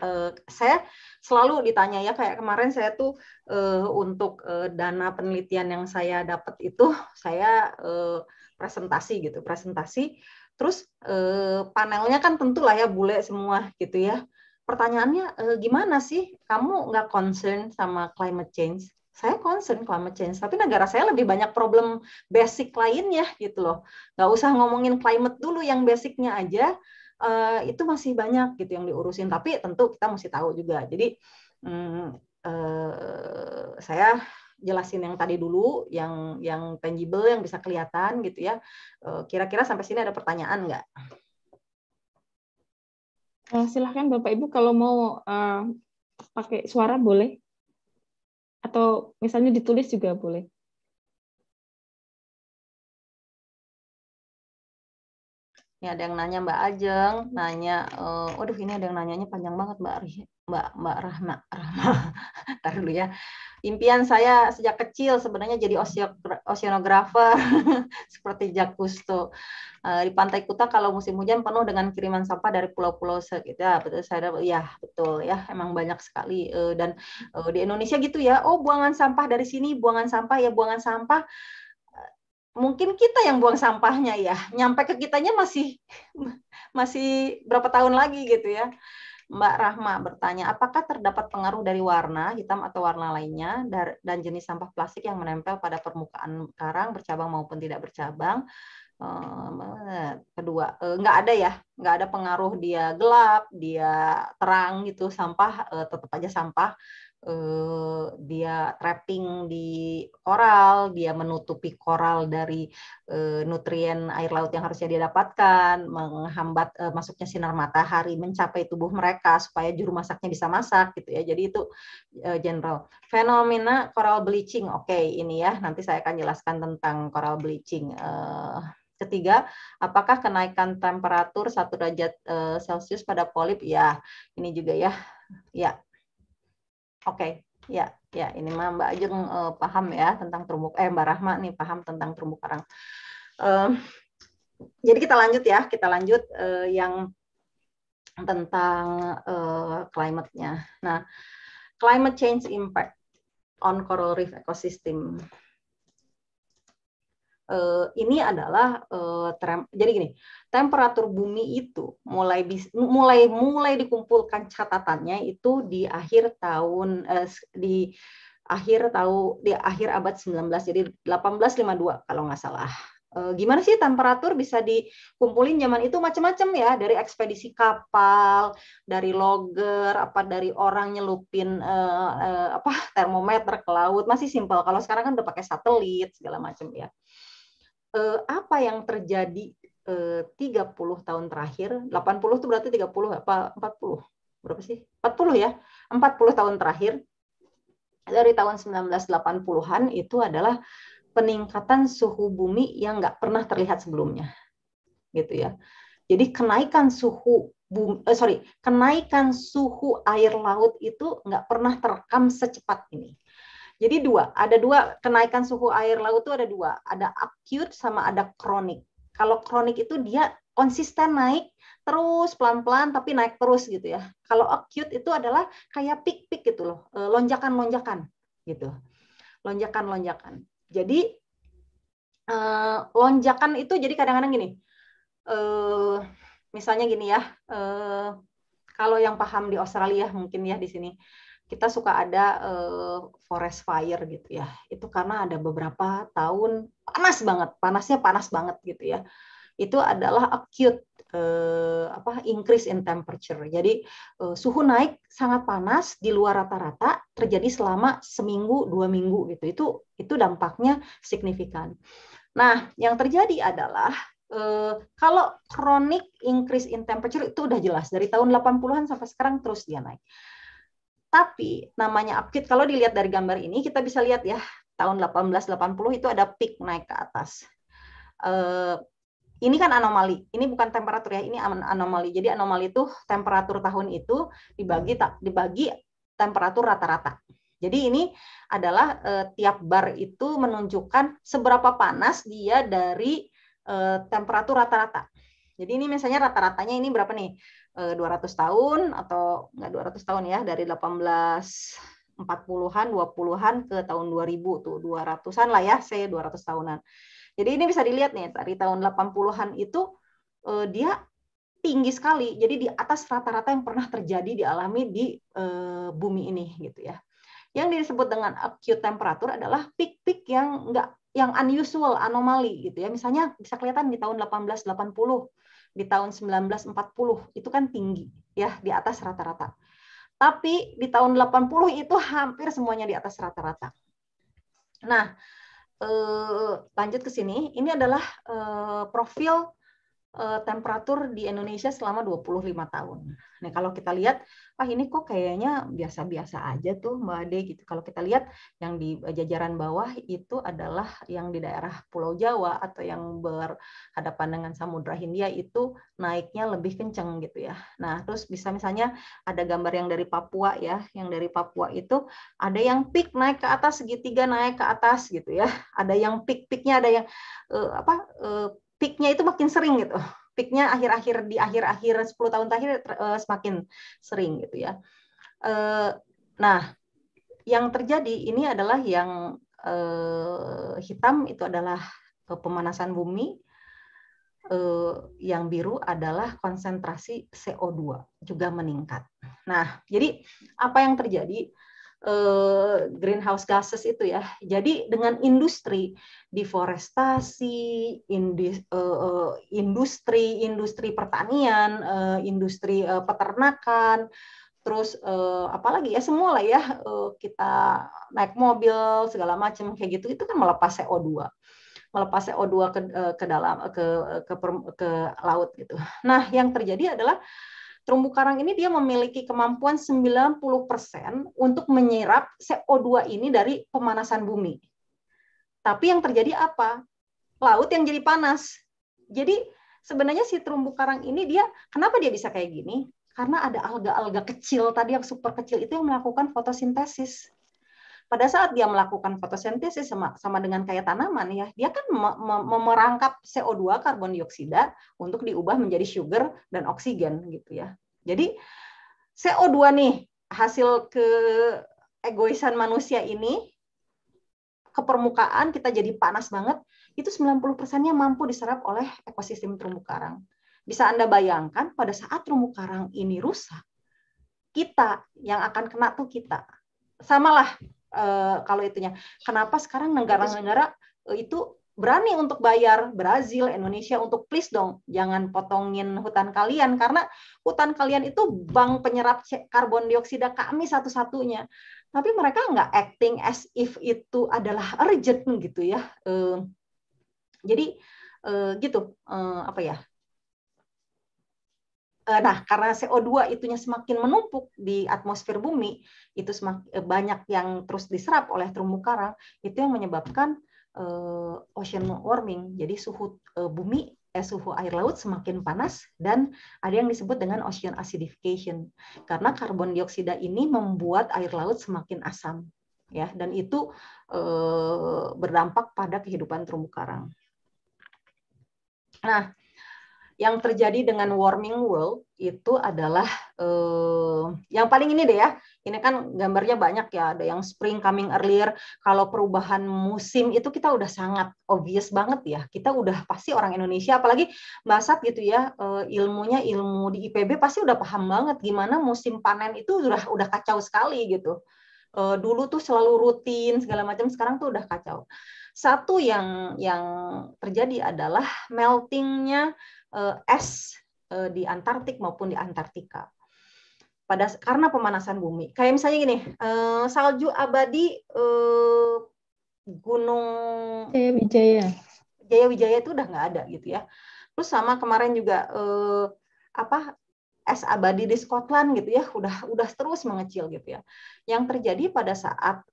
uh, saya selalu ditanya ya kayak kemarin saya tuh uh, untuk uh, dana penelitian yang saya dapat itu saya uh, presentasi gitu presentasi terus eh, panelnya kan tentulah ya bule semua gitu ya pertanyaannya e, gimana sih kamu nggak concern sama climate change? Saya concern climate change, tapi negara saya lebih banyak problem basic lainnya gitu loh. Nggak usah ngomongin climate dulu yang basicnya aja, e, itu masih banyak gitu yang diurusin. Tapi tentu kita mesti tahu juga. Jadi mm, e, saya jelasin yang tadi dulu, yang yang tangible, yang bisa kelihatan gitu ya. Kira-kira sampai sini ada pertanyaan nggak? Nah, silahkan Bapak Ibu kalau mau uh, pakai suara boleh atau misalnya ditulis juga boleh. Ini ada yang nanya Mbak Ajeng, nanya, uh, waduh ini ada yang nanyanya panjang banget Mbak Ari. Mbak Mbak Rahma Rahma Ntar dulu ya impian saya sejak kecil sebenarnya jadi oceanografer seperti Jack Cousteau eh, di Pantai Kuta kalau musim hujan penuh dengan kiriman sampah dari pulau-pulau sekitar ya, betul saya ya betul ya emang banyak sekali eh, dan eh, di Indonesia gitu ya oh buangan sampah dari sini buangan sampah ya buangan sampah mungkin kita yang buang sampahnya ya nyampe ke kitanya masih masih berapa tahun lagi gitu ya Mbak Rahma bertanya, apakah terdapat pengaruh dari warna hitam atau warna lainnya dan jenis sampah plastik yang menempel pada permukaan karang bercabang maupun tidak bercabang? Kedua, nggak ada ya, nggak ada pengaruh dia gelap, dia terang gitu, sampah tetap aja sampah uh, dia trapping di koral, dia menutupi koral dari uh, nutrien air laut yang harusnya dia dapatkan, menghambat uh, masuknya sinar matahari mencapai tubuh mereka supaya juru masaknya bisa masak gitu ya. Jadi itu uh, general fenomena koral bleaching. Oke, okay, ini ya nanti saya akan jelaskan tentang koral bleaching. Uh, Ketiga, apakah kenaikan temperatur satu derajat Celcius pada polip? Ya, ini juga ya. Ya, Oke, okay. ya, ya ini mah Mbak Ajeng uh, eh, paham ya tentang terumbu eh Mbak Rahma nih paham tentang terumbu karang. Uh, jadi kita lanjut ya, kita lanjut uh, yang tentang uh, climate-nya. Nah, climate change impact on coral reef ecosystem. Eh, ini adalah eh, trem, jadi gini temperatur bumi itu mulai bis, mulai mulai dikumpulkan catatannya itu di akhir tahun eh, di akhir tahu di akhir abad 19 jadi 1852 kalau nggak salah gimana sih temperatur bisa dikumpulin zaman itu macam-macam ya dari ekspedisi kapal, dari logger, apa dari orang nyelupin apa termometer ke laut masih simpel. Kalau sekarang kan udah pakai satelit segala macam ya eh, apa yang terjadi eh, 30 tahun terakhir, 80 itu berarti 30 apa 40? Berapa sih? 40 ya. 40 tahun terakhir dari tahun 1980-an itu adalah peningkatan suhu bumi yang nggak pernah terlihat sebelumnya. Gitu ya. Jadi kenaikan suhu bumi, eh, sorry, kenaikan suhu air laut itu nggak pernah terekam secepat ini. Jadi dua, ada dua kenaikan suhu air laut itu ada dua, ada acute sama ada kronik. Kalau kronik itu dia konsisten naik terus pelan-pelan tapi naik terus gitu ya. Kalau acute itu adalah kayak pik-pik gitu loh, eh, lonjakan-lonjakan gitu. Lonjakan-lonjakan. Jadi eh, lonjakan itu jadi kadang-kadang gini. Eh, misalnya gini ya, kalau yang paham di Australia mungkin ya di sini kita suka ada uh, forest fire gitu ya. Itu karena ada beberapa tahun panas banget, panasnya panas banget gitu ya. Itu adalah acute uh, apa increase in temperature. Jadi uh, suhu naik sangat panas di luar rata-rata terjadi selama seminggu dua minggu gitu. Itu itu dampaknya signifikan. Nah, yang terjadi adalah Uh, kalau chronic increase in temperature itu udah jelas dari tahun 80-an sampai sekarang terus dia naik. Tapi namanya upgrade kalau dilihat dari gambar ini kita bisa lihat ya tahun 1880 itu ada peak naik ke atas. Eh, ini kan anomali. Ini bukan temperatur ya, ini anomali. Jadi anomali itu temperatur tahun itu dibagi dibagi temperatur rata-rata. Jadi ini adalah eh, tiap bar itu menunjukkan seberapa panas dia dari eh, temperatur rata-rata. Jadi ini misalnya rata-ratanya ini berapa nih? 200 eh, tahun atau enggak 200 tahun ya dari 1840-an, 20-an ke tahun 2000 tuh 200-an lah ya, saya 200 tahunan. Jadi ini bisa dilihat nih dari tahun 80-an itu eh, dia tinggi sekali. Jadi di atas rata-rata yang pernah terjadi dialami di eh, bumi ini gitu ya. Yang disebut dengan acute temperature adalah peak-peak yang enggak yang unusual, anomali gitu ya. Misalnya bisa kelihatan di tahun 1880, di tahun 1940 itu kan tinggi ya di atas rata-rata. Tapi di tahun 80 itu hampir semuanya di atas rata-rata. Nah, eh, lanjut ke sini. Ini adalah eh, profil Eh, temperatur di Indonesia selama 25 tahun. Nah, kalau kita lihat, ah ini kok kayaknya biasa-biasa aja tuh Mbak Ade gitu. Kalau kita lihat yang di jajaran bawah itu adalah yang di daerah Pulau Jawa atau yang berhadapan dengan Samudra Hindia itu naiknya lebih kenceng gitu ya. Nah, terus bisa misalnya ada gambar yang dari Papua ya, yang dari Papua itu ada yang peak naik ke atas segitiga naik ke atas gitu ya. Ada yang peak-peaknya ada yang uh, apa uh, peaknya itu makin sering gitu peaknya akhir-akhir di akhir-akhir 10 tahun terakhir eh, semakin sering gitu ya eh, nah yang terjadi ini adalah yang eh, hitam itu adalah pemanasan bumi yang biru adalah konsentrasi CO2 juga meningkat. Nah, jadi apa yang terjadi? Eh, greenhouse gases itu ya. Jadi dengan industri deforestasi, eh, eh, industri industri, pertanian, industri peternakan, terus apalagi ya semua lah ya kita naik mobil segala macam kayak gitu itu kan melepas CO2 melepas CO2 ke, ke dalam ke, ke ke laut gitu. Nah, yang terjadi adalah Terumbu karang ini dia memiliki kemampuan 90% untuk menyerap CO2 ini dari pemanasan bumi. Tapi yang terjadi apa? Laut yang jadi panas. Jadi sebenarnya si terumbu karang ini dia kenapa dia bisa kayak gini? Karena ada alga-alga kecil tadi yang super kecil itu yang melakukan fotosintesis pada saat dia melakukan fotosintesis sama, sama dengan kayak tanaman ya, dia kan memerangkap CO2 karbon dioksida untuk diubah menjadi sugar dan oksigen gitu ya. Jadi CO2 nih hasil ke egoisan manusia ini ke permukaan kita jadi panas banget, itu 90 persennya mampu diserap oleh ekosistem terumbu karang. Bisa Anda bayangkan pada saat terumbu karang ini rusak, kita yang akan kena tuh kita. Samalah Eh, kalau itunya. Kenapa sekarang negara-negara eh, itu berani untuk bayar Brazil, Indonesia untuk please dong jangan potongin hutan kalian karena hutan kalian itu bank penyerap karbon dioksida kami satu-satunya. Tapi mereka nggak acting as if itu adalah urgent gitu ya. Eh, jadi gitu apa ya Eh, nah karena CO2 itunya semakin menumpuk di atmosfer bumi itu semakin eh, banyak yang terus diserap oleh terumbu karang itu yang menyebabkan uh, ocean warming jadi suhu uh, bumi eh, suhu air laut semakin panas dan ada yang disebut dengan ocean acidification karena karbon dioksida ini membuat air laut semakin asam ya dan itu uh, berdampak pada kehidupan terumbu karang nah yang terjadi dengan warming world itu adalah eh, yang paling ini deh ya. Ini kan gambarnya banyak ya, ada yang spring coming earlier. Kalau perubahan musim itu kita udah sangat obvious banget ya. Kita udah pasti orang Indonesia, apalagi bahasa gitu ya, eh, ilmunya ilmu di IPB pasti udah paham banget gimana musim panen itu udah udah kacau sekali gitu. Eh, dulu tuh selalu rutin segala macam, sekarang tuh udah kacau. Satu yang yang terjadi adalah meltingnya Eh, es eh, di Antartik maupun di Antartika. Pada karena pemanasan bumi. Kayak misalnya gini, eh, salju abadi Gunung Jaya Wijaya. Jaya Wijaya itu udah nggak ada gitu ya. Terus sama kemarin juga apa es abadi di Scotland gitu ya, udah udah terus mengecil gitu ya. Yang terjadi pada saat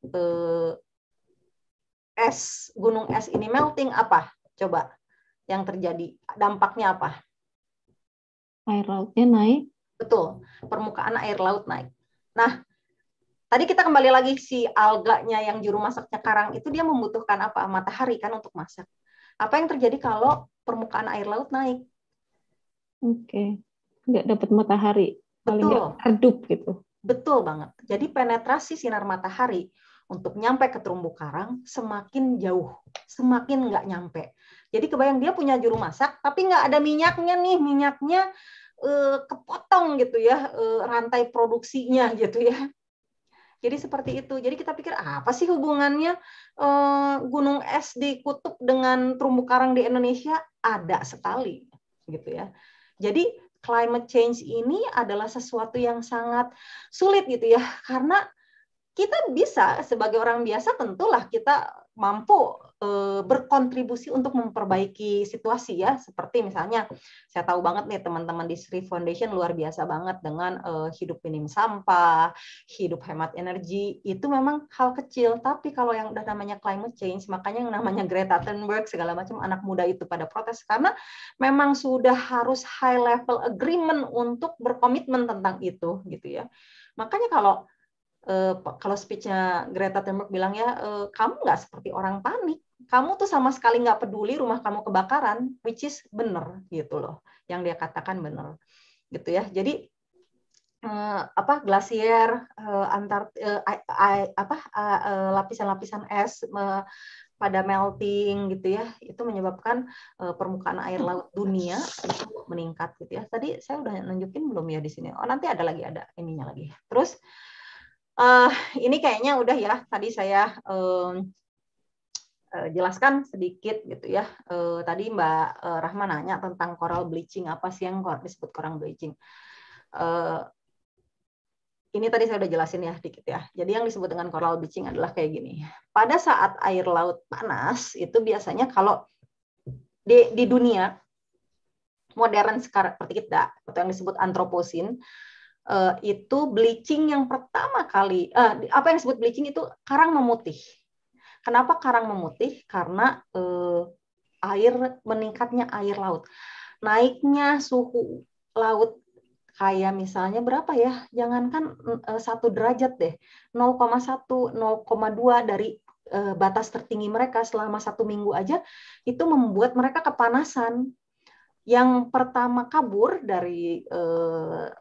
es gunung es ini melting apa? Coba yang terjadi? Dampaknya apa? Air lautnya naik. Betul, permukaan air laut naik. Nah, tadi kita kembali lagi si alganya yang juru masaknya karang itu dia membutuhkan apa? Matahari kan untuk masak. Apa yang terjadi kalau permukaan air laut naik? Oke, nggak dapat matahari. Betul. redup gitu. Betul banget. Jadi penetrasi sinar matahari untuk nyampe ke terumbu karang semakin jauh, semakin nggak nyampe. Jadi kebayang dia punya juru masak, tapi nggak ada minyaknya nih, minyaknya eh, kepotong gitu ya, eh, rantai produksinya gitu ya. Jadi seperti itu. Jadi kita pikir apa sih hubungannya eh, gunung es di kutub dengan terumbu karang di Indonesia? Ada sekali, gitu ya. Jadi climate change ini adalah sesuatu yang sangat sulit gitu ya, karena kita bisa sebagai orang biasa tentulah kita mampu Eh, berkontribusi untuk memperbaiki situasi ya seperti misalnya saya tahu banget nih teman-teman di Sri Foundation luar biasa banget dengan uh, hidup minim sampah, hidup hemat energi itu memang hal kecil tapi kalau yang udah namanya climate change makanya yang namanya Greta Thunberg segala macam anak muda itu pada protes karena memang sudah harus high level agreement untuk berkomitmen tentang itu gitu ya. Makanya kalau Eh, kalau speechnya Greta Thunberg bilang ya eh, kamu nggak seperti orang panik kamu tuh sama sekali nggak peduli rumah kamu kebakaran which is bener gitu loh yang dia katakan bener gitu ya jadi eh, apa glasier antar apa lapisan-lapisan es pada melting gitu ya itu menyebabkan eh, permukaan air laut dunia itu meningkat gitu ya tadi saya udah nunjukin belum ya di sini oh nanti ada lagi ada ininya lagi terus Uh, ini kayaknya udah ya tadi saya uh, uh, jelaskan sedikit gitu ya. Uh, tadi Mbak Rahma nanya tentang coral bleaching apa sih yang disebut coral bleaching. Uh, ini tadi saya udah jelasin ya sedikit ya. Jadi yang disebut dengan coral bleaching adalah kayak gini. Pada saat air laut panas itu biasanya kalau di, di dunia modern sekarang seperti kita atau yang disebut antroposin uh, itu bleaching yang pertama kali uh, apa yang disebut bleaching itu karang memutih. Kenapa karang memutih? Karena uh, air meningkatnya air laut. Naiknya suhu laut kayak misalnya berapa ya? Jangankan satu derajat deh, 0,1, 0,2 dari uh, batas tertinggi mereka selama satu minggu aja itu membuat mereka kepanasan. Yang pertama kabur dari uh,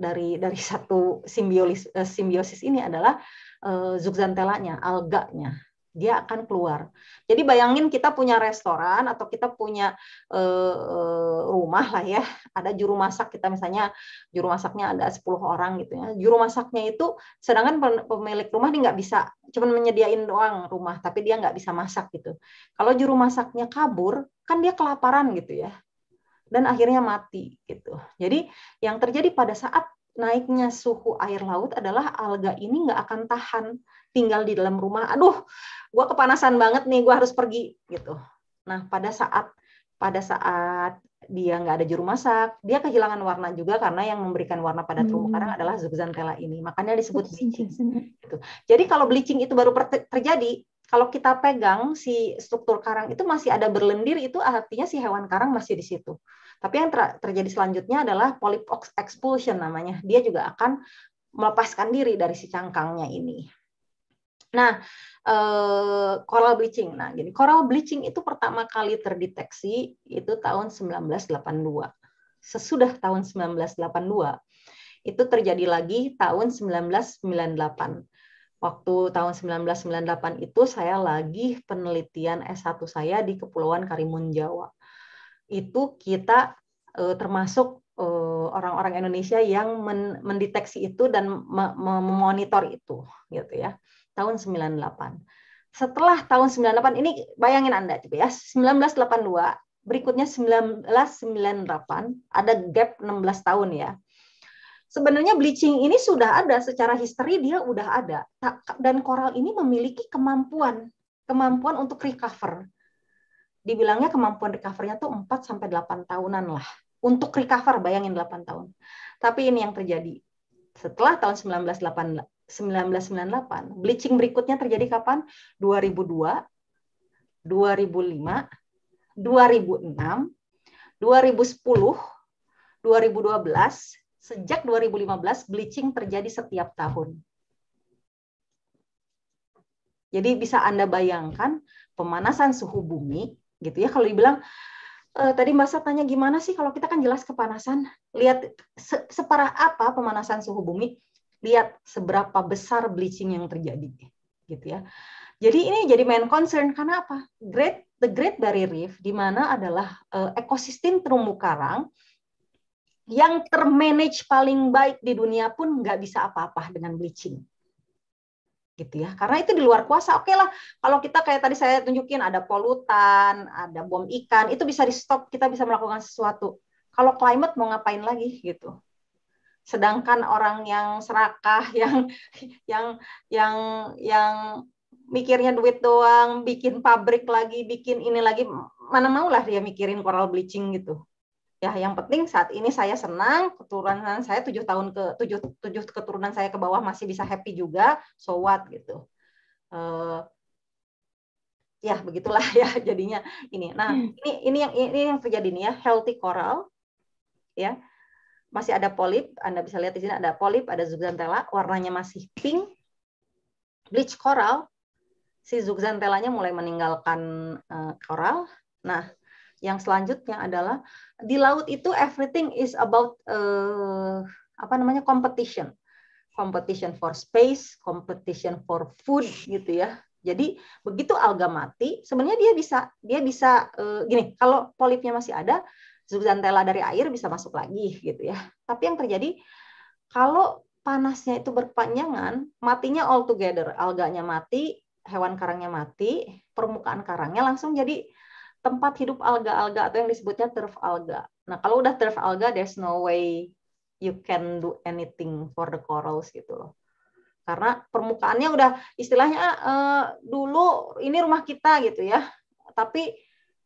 dari dari satu simbiosis eh, simbiosis ini adalah uh, eh, alga alganya. Dia akan keluar. Jadi bayangin kita punya restoran atau kita punya uh, rumah lah ya, ada juru masak kita misalnya juru masaknya ada 10 orang gitu ya. Juru masaknya itu sedangkan pemilik rumah dia nggak bisa cuma menyediain doang rumah, tapi dia nggak bisa masak gitu. Kalau juru masaknya kabur, kan dia kelaparan gitu ya dan akhirnya mati gitu. Jadi yang terjadi pada saat naiknya suhu air laut adalah alga ini nggak akan tahan tinggal di dalam rumah. Aduh, gue kepanasan banget nih, gue harus pergi gitu. Nah pada saat pada saat dia nggak ada juru masak, dia kehilangan warna juga karena yang memberikan warna pada terumbu hmm. karang adalah zooxanthella ini. Makanya disebut bleaching. Gitu. Jadi kalau bleaching itu baru terjadi, kalau kita pegang si struktur karang itu masih ada berlendir itu artinya si hewan karang masih di situ. Tapi yang ter terjadi selanjutnya adalah polyp expulsion namanya. Dia juga akan melepaskan diri dari si cangkangnya ini. Nah, eh, coral bleaching. Nah, jadi coral bleaching itu pertama kali terdeteksi itu tahun 1982. Sesudah tahun 1982 itu terjadi lagi tahun 1998 Waktu tahun 1998 itu saya lagi penelitian S1 saya di Kepulauan Karimun Jawa. Itu kita eh, termasuk eh, orang-orang eh, Indonesia yang men mendeteksi itu dan me memonitor itu gitu ya. Tahun 98. Setelah tahun 98 ini bayangin Anda coba ya, 1982 berikutnya 1998 ada gap 16 tahun ya sebenarnya bleaching ini sudah ada secara history dia udah ada dan koral ini memiliki kemampuan kemampuan untuk recover. Dibilangnya kemampuan recovernya tuh 4 sampai 8 tahunan lah. Untuk recover bayangin 8 tahun. Tapi ini yang terjadi. Setelah tahun 1998, 1998 bleaching berikutnya terjadi kapan? 2002, 2005, 2006, 2010, 2012, Sejak 2015, bleaching terjadi setiap tahun. Jadi bisa Anda bayangkan pemanasan suhu bumi, gitu ya. Kalau dibilang e, tadi masa tanya gimana sih kalau kita kan jelas kepanasan, lihat se separah apa pemanasan suhu bumi, lihat seberapa besar bleaching yang terjadi, gitu ya. Jadi ini jadi main concern karena apa? Great the Great Barrier Reef di mana adalah eh, ekosistem terumbu karang yang termanage paling baik di dunia pun nggak bisa apa-apa dengan bleaching gitu ya karena itu di luar kuasa oke okay lah kalau kita kayak tadi saya tunjukin ada polutan ada bom ikan itu bisa di stop kita bisa melakukan sesuatu kalau climate mau ngapain lagi gitu sedangkan orang yang serakah yang yang yang yang mikirnya duit doang bikin pabrik lagi bikin ini lagi mana maulah dia mikirin coral bleaching gitu ya yang penting saat ini saya senang keturunan saya tujuh tahun ke tujuh tujuh keturunan saya ke bawah masih bisa happy juga so what gitu uh, ya begitulah ya jadinya ini nah hmm. ini ini yang ini yang terjadi nih ya healthy coral ya masih ada polip Anda bisa lihat di sini ada polip ada zooxanthella warnanya masih pink bleach coral si zooxanthellanya mulai meninggalkan uh, coral nah yang selanjutnya adalah di laut itu everything is about uh, apa namanya competition competition for space competition for food gitu ya jadi begitu alga mati sebenarnya dia bisa dia bisa uh, gini kalau polipnya masih ada zooxanthella dari air bisa masuk lagi gitu ya tapi yang terjadi kalau panasnya itu berpanjangan matinya all together alganya mati hewan karangnya mati permukaan karangnya langsung jadi tempat hidup alga-alga atau yang disebutnya turf alga. Nah, kalau udah turf alga, there's no way you can do anything for the corals gitu loh. Karena permukaannya udah istilahnya uh, dulu ini rumah kita gitu ya, tapi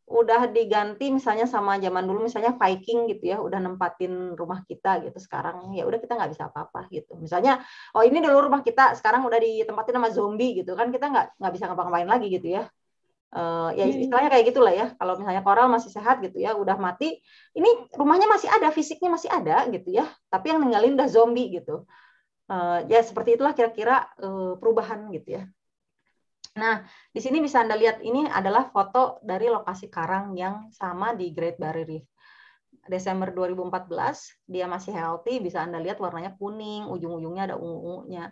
udah diganti misalnya sama zaman dulu misalnya Viking gitu ya udah nempatin rumah kita gitu sekarang ya udah kita nggak bisa apa-apa gitu misalnya oh ini dulu rumah kita sekarang udah ditempatin sama zombie gitu kan kita nggak nggak bisa ngapa-ngapain lagi gitu ya uh, ya hmm. istilahnya kayak gitulah ya kalau misalnya koral masih sehat gitu ya udah mati ini rumahnya masih ada fisiknya masih ada gitu ya tapi yang ninggalin udah zombie gitu uh, ya seperti itulah kira-kira uh, perubahan gitu ya nah di sini bisa anda lihat ini adalah foto dari lokasi karang yang sama di Great Barrier Reef Desember 2014 dia masih healthy bisa anda lihat warnanya kuning ujung-ujungnya ada ungu-ungunya ungu ungunya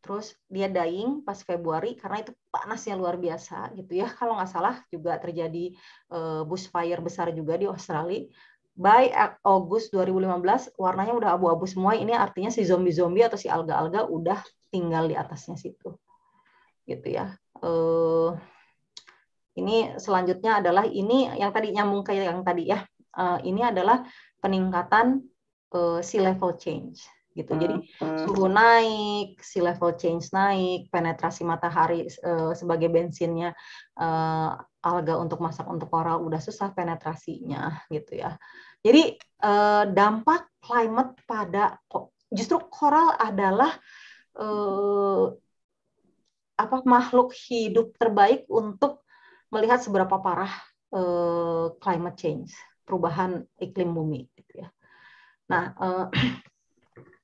terus dia dying pas Februari karena itu panasnya luar biasa gitu ya kalau nggak salah juga terjadi uh, bushfire besar juga di Australia by Agustus 2015 warnanya udah abu-abu semua ini artinya si zombie-zombie atau si alga-alga udah tinggal di atasnya situ gitu ya uh, ini selanjutnya adalah ini yang tadi nyambung ke yang tadi ya uh, ini adalah peningkatan uh, sea level change gitu. Hmm, Jadi hmm. suhu naik, si level change naik, penetrasi matahari uh, sebagai bensinnya uh, alga untuk masak untuk koral udah susah penetrasinya gitu ya. Jadi uh, dampak climate pada justru koral adalah uh, apa makhluk hidup terbaik untuk melihat seberapa parah uh, climate change, perubahan iklim bumi gitu ya. Nah, uh,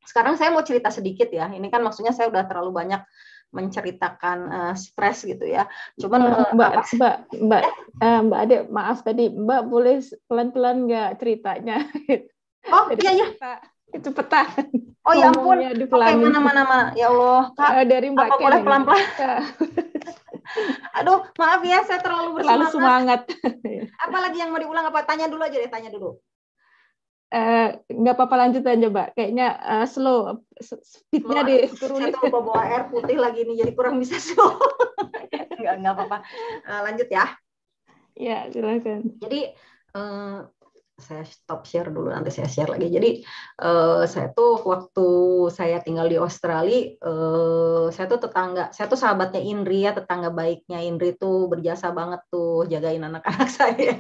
sekarang saya mau cerita sedikit ya. Ini kan maksudnya saya udah terlalu banyak menceritakan uh, eh, stres gitu ya. Cuman uh, Mbak Mbak eh, Mbak uh, Mbak Ade, maaf tadi Mbak boleh pelan-pelan nggak ceritanya? Oh Jadi iya, iya. itu petah Oh ya ampun. Oke, okay, mana-mana mana. Ya Allah, Kak. Uh, dari Mbak apa Ken boleh pelan-pelan? Aduh, maaf ya saya terlalu bersemangat. Terlalu semangat. Apalagi yang mau diulang apa? Tanya dulu aja deh, tanya dulu. Eh, nggak uh, apa-apa lanjut aja mbak kayaknya uh, slow speednya di turunin saya tahu bawa air putih lagi nih jadi kurang bisa slow nggak nggak apa-apa uh, lanjut ya ya silakan jadi uh, saya stop share dulu nanti saya share lagi. Jadi uh, saya tuh waktu saya tinggal di Australia, uh, saya tuh tetangga, saya tuh sahabatnya Indri ya, tetangga baiknya Indri tuh berjasa banget tuh jagain anak-anak saya.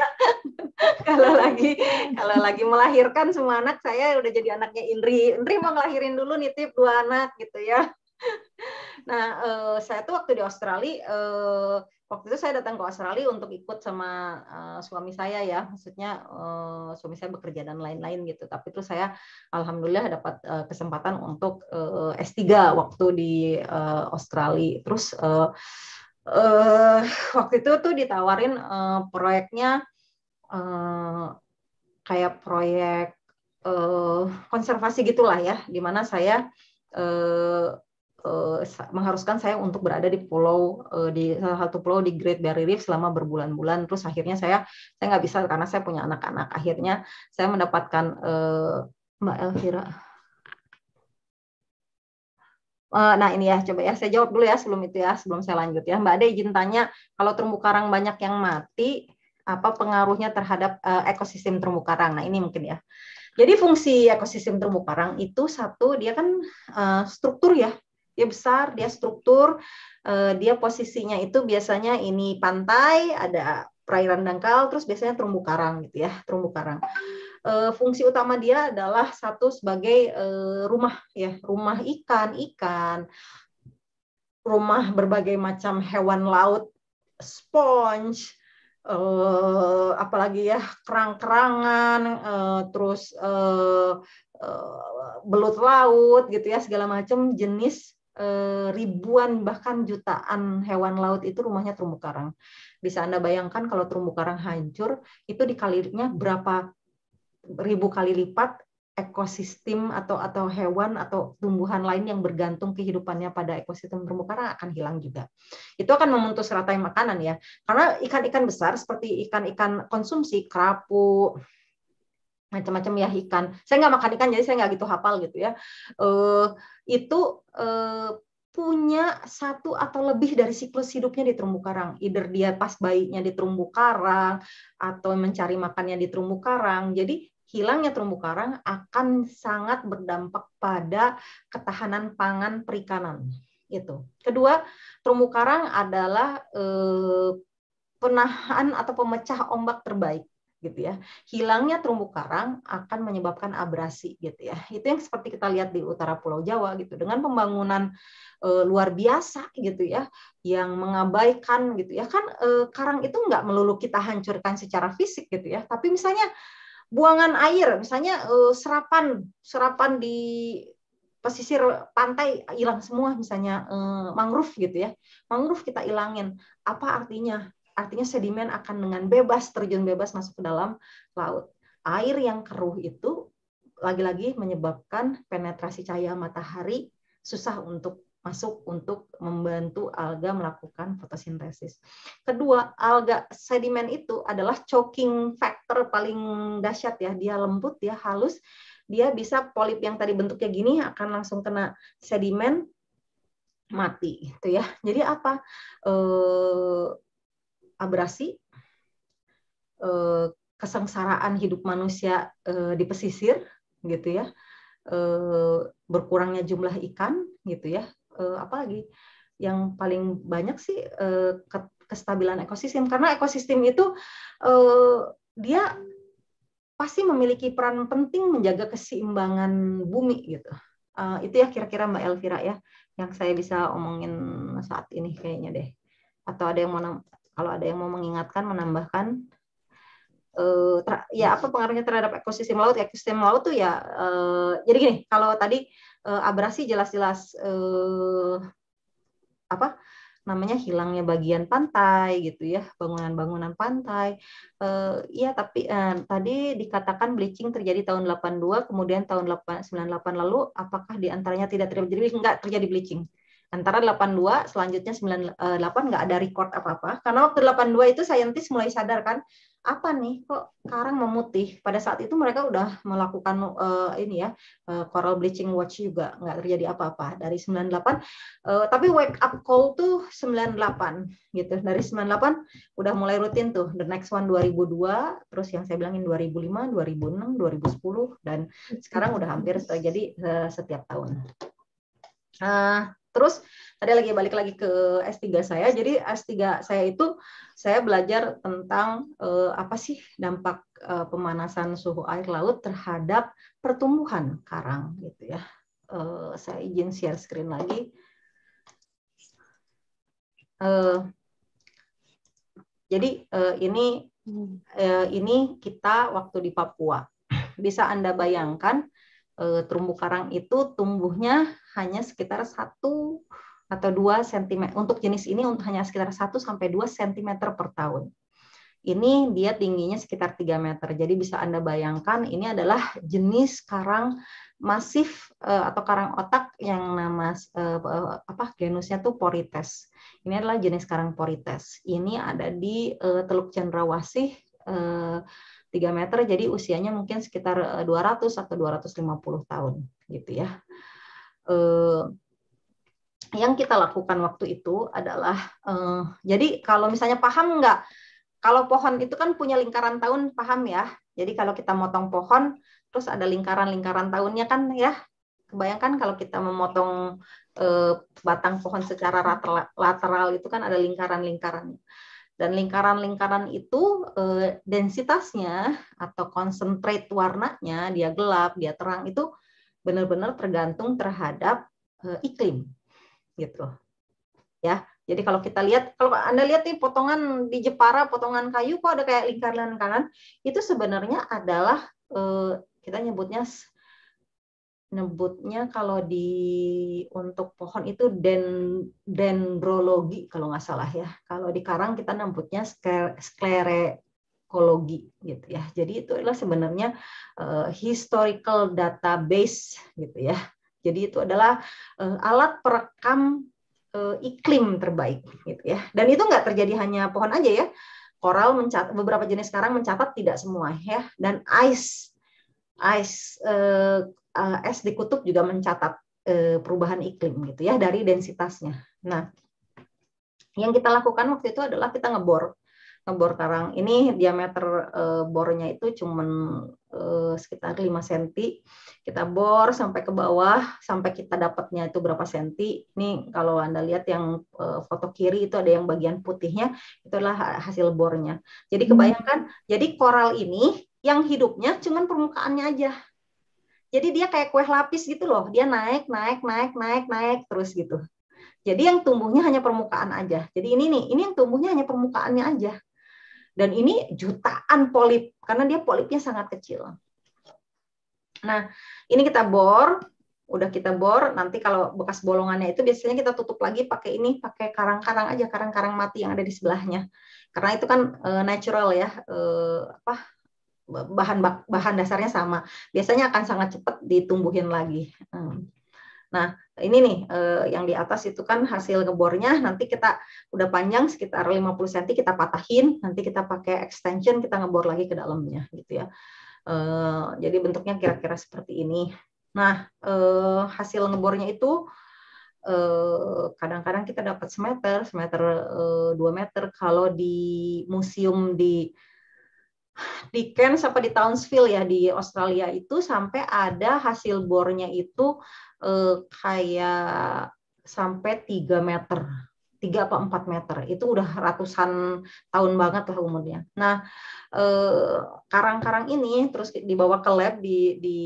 kalau lagi kalau lagi melahirkan semua anak saya udah jadi anaknya Indri. Indri mau ngelahirin dulu nitip dua anak gitu ya. Nah, uh, saya tuh waktu di Australia uh, waktu itu saya datang ke Australia untuk ikut sama uh, suami saya ya, maksudnya uh, suami saya bekerja dan lain-lain gitu. Tapi terus saya alhamdulillah dapat uh, kesempatan untuk uh, S3 waktu di uh, Australia. Terus uh, uh, waktu itu tuh ditawarin uh, proyeknya uh, kayak proyek uh, konservasi gitulah ya, dimana saya uh, uh, mengharuskan saya untuk berada di pulau uh, di salah satu pulau di Great Barrier Reef selama berbulan-bulan terus akhirnya saya saya nggak bisa karena saya punya anak-anak akhirnya saya mendapatkan uh, Mbak Elvira Nah ini ya, coba ya saya jawab dulu ya sebelum itu ya, sebelum saya lanjut ya. Mbak Ade izin tanya, kalau terumbu karang banyak yang mati, apa pengaruhnya terhadap uh, ekosistem terumbu karang? Nah ini mungkin ya. Jadi fungsi ekosistem terumbu karang itu satu, dia kan uh, struktur ya, dia besar, dia struktur, uh, dia posisinya itu biasanya ini pantai, ada perairan dangkal, terus biasanya terumbu karang gitu ya, terumbu karang. Uh, fungsi utama dia adalah satu sebagai uh, rumah ya, rumah ikan, ikan, rumah berbagai macam hewan laut, sponge, uh, apalagi ya kerang-kerangan, uh, terus uh, belut laut gitu ya segala macam jenis Eh, ribuan bahkan jutaan hewan laut itu rumahnya terumbu karang. Bisa Anda bayangkan kalau terumbu karang hancur, itu dikalinya berapa ribu kali lipat ekosistem atau atau hewan atau tumbuhan lain yang bergantung kehidupannya pada ekosistem terumbu karang akan hilang juga. Itu akan memutus rantai makanan ya. Karena ikan-ikan besar seperti ikan-ikan konsumsi, kerapu, macam-macam ya ikan. Saya nggak makan ikan jadi saya nggak gitu hafal gitu ya. Uh, itu uh, punya satu atau lebih dari siklus hidupnya di terumbu karang. Either dia pas bayinya di terumbu karang atau mencari makannya di terumbu karang. Jadi hilangnya terumbu karang akan sangat berdampak pada ketahanan pangan perikanan. Itu. Kedua, terumbu karang adalah eh, penahan atau pemecah ombak terbaik gitu ya. Hilangnya terumbu karang akan menyebabkan abrasi gitu ya. Itu yang seperti kita lihat di utara Pulau Jawa gitu dengan pembangunan e, luar biasa gitu ya yang mengabaikan gitu ya kan e, karang itu enggak melulu kita hancurkan secara fisik gitu ya. Tapi misalnya buangan air misalnya e, serapan serapan di pesisir pantai hilang semua misalnya e, mangrove gitu ya mangrove kita ilangin. apa artinya artinya sedimen akan dengan bebas terjun bebas masuk ke dalam laut. Air yang keruh itu lagi-lagi menyebabkan penetrasi cahaya matahari susah untuk masuk untuk membantu alga melakukan fotosintesis. Kedua, alga sedimen itu adalah choking factor paling dahsyat ya. Dia lembut, dia halus, dia bisa polip yang tadi bentuknya gini akan langsung kena sedimen mati itu ya. Jadi apa? Eh abrasi, eh, kesengsaraan hidup manusia eh, di pesisir, gitu ya, eh, berkurangnya jumlah ikan, gitu ya, apalagi yang paling banyak sih kestabilan ekosistem karena ekosistem itu dia pasti memiliki peran penting menjaga keseimbangan bumi gitu. itu ya kira-kira Mbak Elvira ya yang saya bisa omongin saat ini kayaknya deh. Atau ada yang mau kalau ada yang mau mengingatkan, menambahkan eh, ya hmm. apa pengaruhnya terhadap ekosistem laut? Ekosistem laut tuh ya eh, jadi gini, kalau tadi eh, abrasi jelas-jelas apa namanya hilangnya bagian pantai gitu ya bangunan-bangunan pantai uh, ya tapi uh, tadi dikatakan bleaching terjadi tahun 82 kemudian tahun 898 98 lalu apakah diantaranya tidak terjadi bleaching enggak terjadi bleaching antara 82 selanjutnya 98 eh, nggak ada record apa-apa karena waktu 82 itu saintis mulai sadar kan apa nih kok karang memutih pada saat itu mereka udah melakukan uh, ini ya uh, coral bleaching watch juga nggak terjadi apa-apa dari 98 uh, tapi wake up call tuh 98 gitu dari 98 udah mulai rutin tuh the next one 2002 terus yang saya bilangin 2005 2006 2010 dan sekarang udah hampir jadi uh, setiap tahun uh, Terus tadi lagi balik lagi ke S3 saya. Jadi S3 saya itu saya belajar tentang eh, apa sih dampak eh, pemanasan suhu air laut terhadap pertumbuhan karang gitu ya. Eh, saya izin share screen lagi. Eh, jadi eh, ini hmm. eh, ini kita waktu di Papua. Bisa Anda bayangkan Eh, terumbu karang itu tumbuhnya hanya sekitar 1 atau 2 cm. Untuk jenis ini hanya sekitar 1 sampai 2 cm per tahun. Ini dia tingginya sekitar 3 meter. Jadi bisa Anda bayangkan ini adalah jenis karang masif eh, atau karang otak yang nama eh, apa genusnya tuh Porites. Ini adalah jenis karang Porites. Ini ada di Teluk Cendrawasih 3 eh, meter jadi usianya mungkin sekitar 200 eh, atau 250 tahun gitu ya. Eh, yang kita lakukan waktu itu adalah jadi kalau misalnya paham nggak kalau pohon itu kan punya lingkaran tahun paham ya. Jadi kalau kita motong pohon terus ada lingkaran-lingkaran tahunnya kan ya. Kebayangkan kalau kita memotong batang pohon secara lateral, lateral itu kan ada lingkaran-lingkarannya. Dan lingkaran-lingkaran itu eh, densitasnya atau konsentrate warnanya, dia gelap, dia terang itu benar-benar tergantung terhadap eh, iklim. Gitu. Ya. Jadi kalau kita lihat, kalau Anda lihat nih potongan di Jepara, potongan kayu kok ada kayak lingkaran kanan, itu sebenarnya adalah eh, kita nyebutnya nyebutnya kalau di untuk pohon itu den dendrologi kalau nggak salah ya. Kalau di karang kita nyebutnya sklerekologi gitu ya. Jadi itu adalah sebenarnya uh, historical database gitu ya. Jadi itu adalah uh, alat perekam uh, iklim terbaik gitu ya. Dan itu nggak terjadi hanya pohon aja ya. Koral mencatat beberapa jenis sekarang mencatat tidak semua ya. Dan ice ice uh, eh, es di kutub juga mencatat eh, perubahan iklim gitu ya dari densitasnya. Nah, yang kita lakukan waktu itu adalah kita ngebor ngebor karang. Ini diameter uh, bornya itu cuma sekitar 5 cm. Kita bor sampai ke bawah sampai kita dapatnya itu berapa cm. Ini kalau Anda lihat yang foto kiri itu ada yang bagian putihnya, itulah hasil bornya. Jadi hmm. kebayangkan, hmm. jadi koral ini yang hidupnya cuman permukaannya aja jadi dia kayak kue lapis gitu loh, dia naik, naik, naik, naik, naik terus gitu. Jadi yang tumbuhnya hanya permukaan aja. Jadi ini nih, ini yang tumbuhnya hanya permukaannya aja. Dan ini jutaan polip karena dia polipnya sangat kecil. Nah, ini kita bor, udah kita bor, nanti kalau bekas bolongannya itu biasanya kita tutup lagi pakai ini, pakai karang-karang aja, karang-karang mati yang ada di sebelahnya. Karena itu kan eh, natural ya, eh, apa bahan bahan dasarnya sama. Biasanya akan sangat cepat ditumbuhin lagi. Hmm. Nah, ini nih eh, yang di atas itu kan hasil ngebornya nanti kita udah panjang sekitar 50 cm kita patahin, nanti kita pakai extension kita ngebor lagi ke dalamnya gitu ya. Eh, jadi bentuknya kira-kira seperti ini. Nah, eh, hasil ngebornya itu kadang-kadang kita dapat semeter, semeter dua meter kalau di museum di di Cairns apa di Townsville ya di Australia itu sampai ada hasil bornya itu eh, kayak sampai 3 meter. tiga apa 4 meter. Itu udah ratusan tahun banget lah umurnya. Nah, eh, karang-karang eh, ini terus dibawa ke lab di di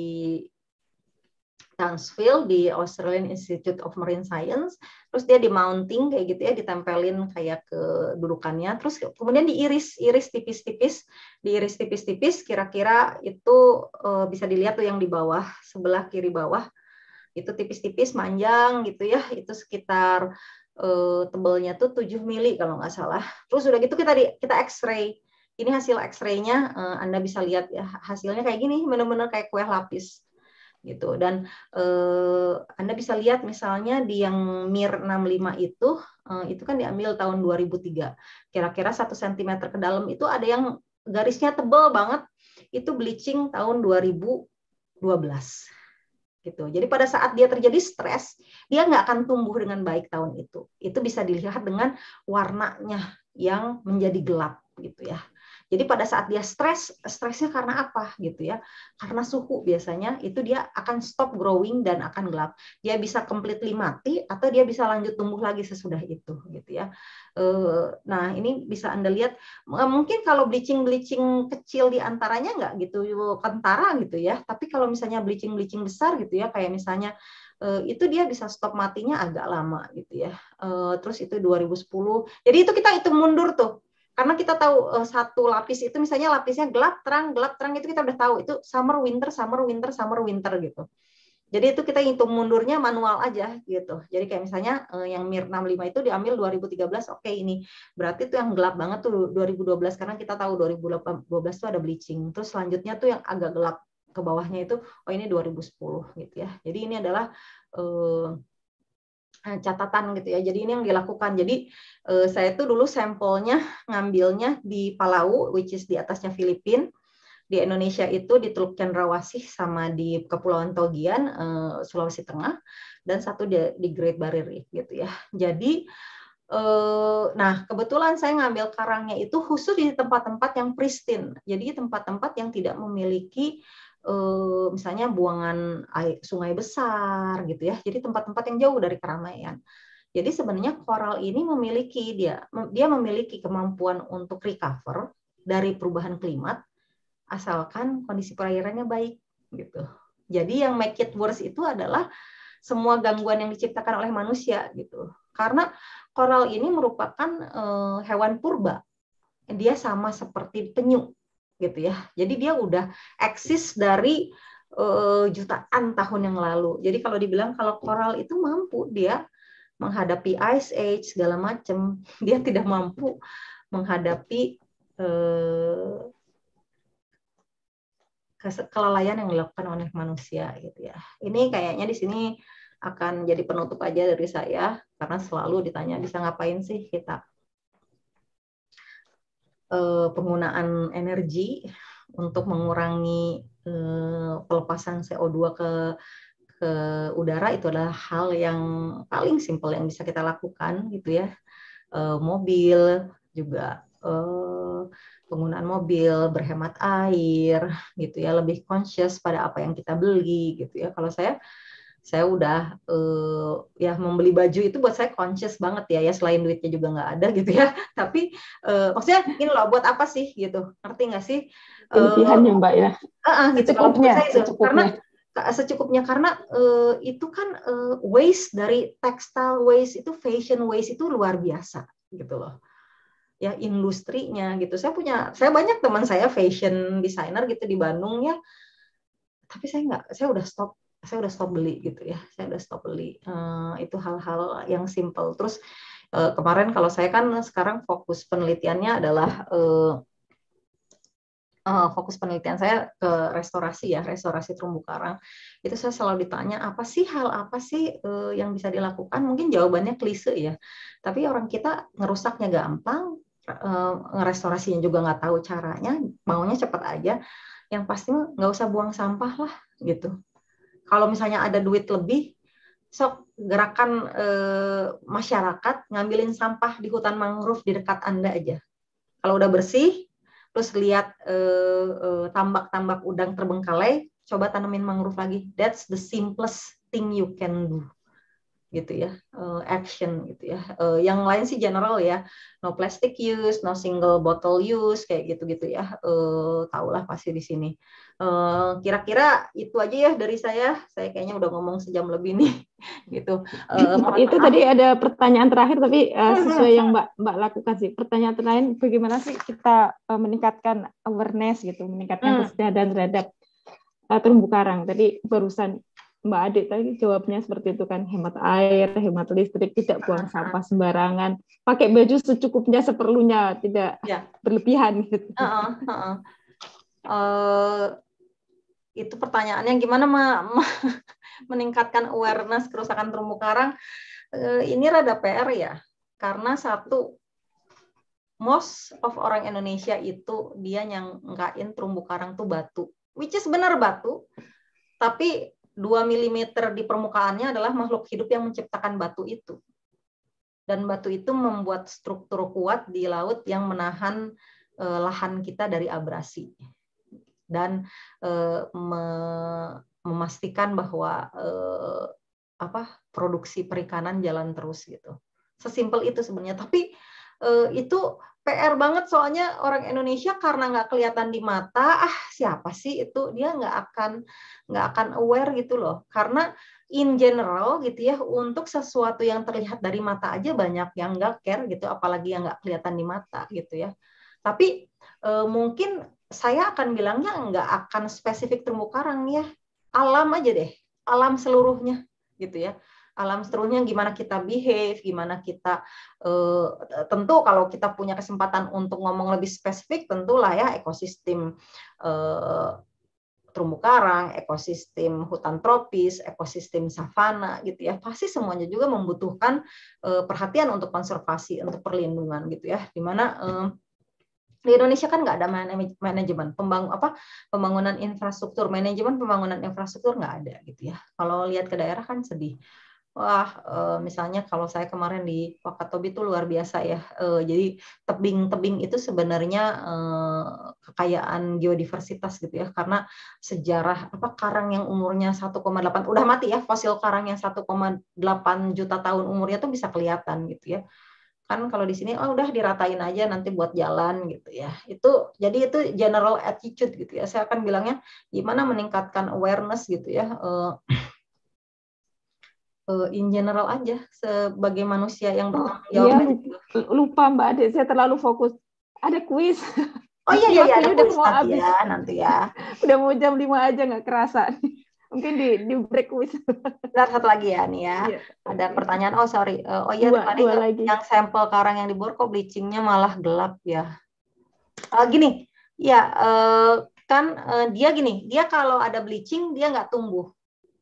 Dunsfield di Australian Institute of Marine Science. Terus dia di mounting kayak gitu ya, ditempelin kayak ke dudukannya. Terus kemudian diiris, iris tipis-tipis, diiris tipis-tipis. Kira-kira itu uh, bisa dilihat tuh yang di bawah sebelah kiri bawah itu tipis-tipis manjang gitu ya. Itu sekitar uh, tebelnya tuh 7 mili kalau nggak salah. Terus udah gitu kita di, kita X-ray ini hasil X-ray-nya eh, Anda bisa lihat ya hasilnya kayak gini benar-benar kayak kue lapis gitu. Dan eh, Anda bisa lihat misalnya di yang MIR 65 itu eh, itu kan diambil tahun 2003. Kira-kira satu -kira cm ke dalam itu ada yang garisnya tebal banget itu bleaching tahun 2012 gitu. Jadi pada saat dia terjadi stres, dia nggak akan tumbuh dengan baik tahun itu. Itu bisa dilihat dengan warnanya yang menjadi gelap gitu ya. Jadi pada saat dia stres, stresnya karena apa gitu ya? Karena suhu biasanya itu dia akan stop growing dan akan gelap. Dia bisa completely mati atau dia bisa lanjut tumbuh lagi sesudah itu gitu ya. Eh, nah ini bisa anda lihat eh, mungkin kalau bleaching bleaching kecil di antaranya nggak gitu kentara gitu ya. Tapi kalau misalnya bleaching bleaching besar gitu ya kayak misalnya eh, itu dia bisa stop matinya agak lama gitu ya. Terus itu 2010. Jadi itu kita itu mundur tuh karena kita tahu uh, satu lapis itu misalnya lapisnya gelap terang, gelap terang itu kita udah tahu itu summer winter summer winter summer winter gitu. Jadi itu kita hitung mundurnya manual aja gitu. Jadi kayak misalnya eh, yang MIR 65 itu diambil 2013, oke okay, ini berarti itu yang gelap banget tuh 2012 karena kita tahu 2012 itu ada bleaching. Terus selanjutnya tuh yang agak gelap ke bawahnya itu oh ini 2010 gitu ya. Jadi ini adalah uh, Eh, catatan gitu ya. Jadi ini yang dilakukan. Jadi uh, saya itu dulu sampelnya ngambilnya di Palau, which is di atasnya Filipina. Di Indonesia itu di Teluk Cendrawasih sama di Kepulauan Togian, uh, Sulawesi Tengah, dan satu di, di Great Barrier Reef gitu ya. Jadi Nah, kebetulan saya ngambil karangnya itu khusus di tempat-tempat yang pristine, jadi tempat-tempat yang tidak memiliki Eh, misalnya buangan air, sungai besar gitu ya. Jadi tempat-tempat yang jauh dari keramaian. Jadi sebenarnya koral ini memiliki dia dia memiliki kemampuan untuk recover dari perubahan klimat asalkan kondisi perairannya baik gitu. Jadi yang make it worse itu adalah semua gangguan yang diciptakan oleh manusia gitu. Karena koral ini merupakan eh, hewan purba. Dia sama seperti penyu gitu ya. Jadi dia udah eksis dari uh, jutaan tahun yang lalu. Jadi kalau dibilang kalau koral itu mampu dia menghadapi ice age segala macam, dia tidak mampu menghadapi uh, kelalaian yang dilakukan oleh manusia gitu ya. Ini kayaknya di sini akan jadi penutup aja dari saya karena selalu ditanya bisa ngapain sih kita Eh, penggunaan energi untuk mengurangi eh, pelepasan CO2 ke ke udara itu adalah hal yang paling simpel yang bisa kita lakukan gitu ya eh, mobil juga penggunaan mobil berhemat air gitu ya lebih conscious pada apa yang kita beli gitu ya kalau saya saya udah uh, ya membeli baju itu buat saya conscious banget ya ya selain duitnya juga nggak ada gitu ya tapi uh, maksudnya ini loh buat apa sih gitu ngerti nggak sih pilihannya uh, eh, mbak ya uh, uh, gitu secukupnya, saya secukupnya. karena secukupnya karena uh, itu kan uh, waste dari textile waste itu fashion waste itu luar biasa gitu loh ya industrinya gitu saya punya saya banyak teman saya fashion designer gitu di Bandung ya tapi saya nggak saya udah stop saya udah stop beli gitu ya saya udah stop beli uh, itu hal-hal yang simple terus uh, kemarin kalau saya kan sekarang fokus penelitiannya adalah uh, fokus penelitian saya ke restorasi ya restorasi terumbu karang itu saya selalu ditanya apa sih hal apa sih yang bisa dilakukan mungkin jawabannya klise ya tapi orang kita ngerusaknya gampang uh, juga nggak tahu caranya maunya cepat aja yang pasti nggak usah buang sampah lah gitu kalau misalnya ada duit lebih sok gerakan e, masyarakat ngambilin sampah di hutan mangrove di dekat anda aja kalau udah bersih terus lihat e, e, tambak-tambak udang terbengkalai coba tanamin mangrove lagi that's the simplest thing you can do gitu ya uh, action gitu ya uh, yang lain sih general ya no plastic use no single bottle use kayak gitu gitu ya uh, eh, lah pasti di sini kira kira-kira itu aja ya dari saya saya kayaknya udah ngomong sejam lebih nih gitu uh, itu tadi ada pertanyaan terakhir tapi uh, sesuai yang mbak mbak lakukan sih pertanyaan terakhir bagaimana sih kita uh, meningkatkan awareness gitu meningkatkan hmm. terhadap uh, terumbu karang tadi barusan Mbak Adik tadi jawabnya seperti itu kan hemat air, hemat listrik, tidak buang sampah sembarangan, pakai baju secukupnya seperlunya, tidak ya. berlebihan gitu. Uh, uh, uh. Uh, itu pertanyaannya gimana ma ma meningkatkan awareness kerusakan terumbu karang? Uh, ini rada PR ya, karena satu most of orang Indonesia itu dia yang ngkain terumbu karang tuh batu, which is benar batu, tapi 2 mm di permukaannya adalah makhluk hidup yang menciptakan batu itu. Dan batu itu membuat struktur kuat di laut yang menahan eh, lahan kita dari abrasi. Dan eh, memastikan bahwa eh, apa produksi perikanan jalan terus gitu. Sesimpel itu sebenarnya. Tapi itu PR banget soalnya orang Indonesia karena nggak kelihatan di mata ah siapa sih itu dia nggak akan nggak akan aware gitu loh karena in general gitu ya untuk sesuatu yang terlihat dari mata aja banyak yang nggak care gitu apalagi yang nggak kelihatan di mata gitu ya tapi e, mungkin saya akan bilangnya nggak akan spesifik terumbu karang ya alam aja deh alam seluruhnya gitu ya alam seterusnya gimana kita behave, gimana kita uh, tentu kalau kita punya kesempatan untuk ngomong lebih spesifik tentulah ya ekosistem uh, terumbu karang, ekosistem hutan tropis, ekosistem savana gitu ya. Pasti semuanya juga membutuhkan uh, perhatian untuk konservasi, untuk perlindungan gitu ya. Dimana eh, di Indonesia kan nggak ada manajemen pembangun apa pembangunan infrastruktur manajemen pembangunan infrastruktur nggak ada gitu ya kalau lihat ke daerah kan sedih wah eh, misalnya kalau saya kemarin di Wakatobi itu luar biasa ya. Eh, jadi tebing-tebing itu sebenarnya eh, kekayaan geodiversitas gitu ya karena sejarah apa karang yang umurnya 1,8 udah mati ya fosil karang yang 1,8 juta tahun umurnya tuh bisa kelihatan gitu ya kan kalau di sini oh udah diratain aja nanti buat jalan gitu ya itu jadi itu general attitude gitu ya saya akan bilangnya gimana meningkatkan awareness gitu ya uh, in general aja sebagai manusia yang oh, bertanggung Iya, gitu. lupa Mbak Ade, saya terlalu fokus. Ada kuis. Oh iya iya, iya ada udah mau habis. ya, nanti ya. udah mau jam lima aja nggak kerasa. Mungkin di di break kuis. Bentar satu lagi ya nih ya. Iya. Ada pertanyaan. Oh sorry. Eh, oh iya dua, tadi dua yang, lagi. yang sampel karang yang dibor kok bleachingnya malah gelap ya. Uh, gini, ya uh, kan uh, dia gini, dia kalau ada bleaching dia nggak tumbuh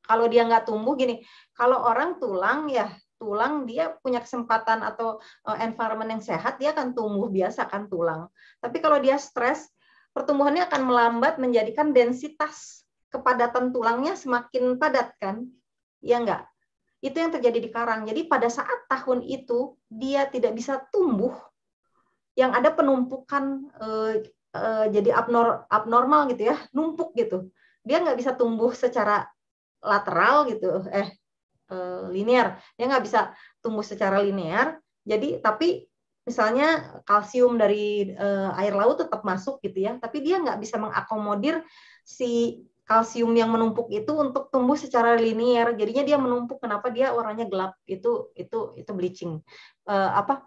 kalau dia nggak tumbuh gini, kalau orang tulang ya tulang dia punya kesempatan atau eh, environment yang sehat dia akan tumbuh biasa kan tulang. Tapi kalau dia stres, pertumbuhannya akan melambat menjadikan densitas kepadatan tulangnya semakin padat kan? Ya enggak? Itu yang terjadi di karang. Jadi pada saat tahun itu dia tidak bisa tumbuh yang ada penumpukan eh, eh, jadi abnormal gitu ya, numpuk gitu. Dia nggak bisa tumbuh secara lateral gitu eh, eh linear dia nggak bisa tumbuh secara linear jadi tapi misalnya kalsium dari eh, air laut tetap masuk gitu ya tapi dia nggak bisa mengakomodir si kalsium yang menumpuk itu untuk tumbuh secara linear jadinya dia menumpuk kenapa dia warnanya gelap itu itu itu bleaching eh, apa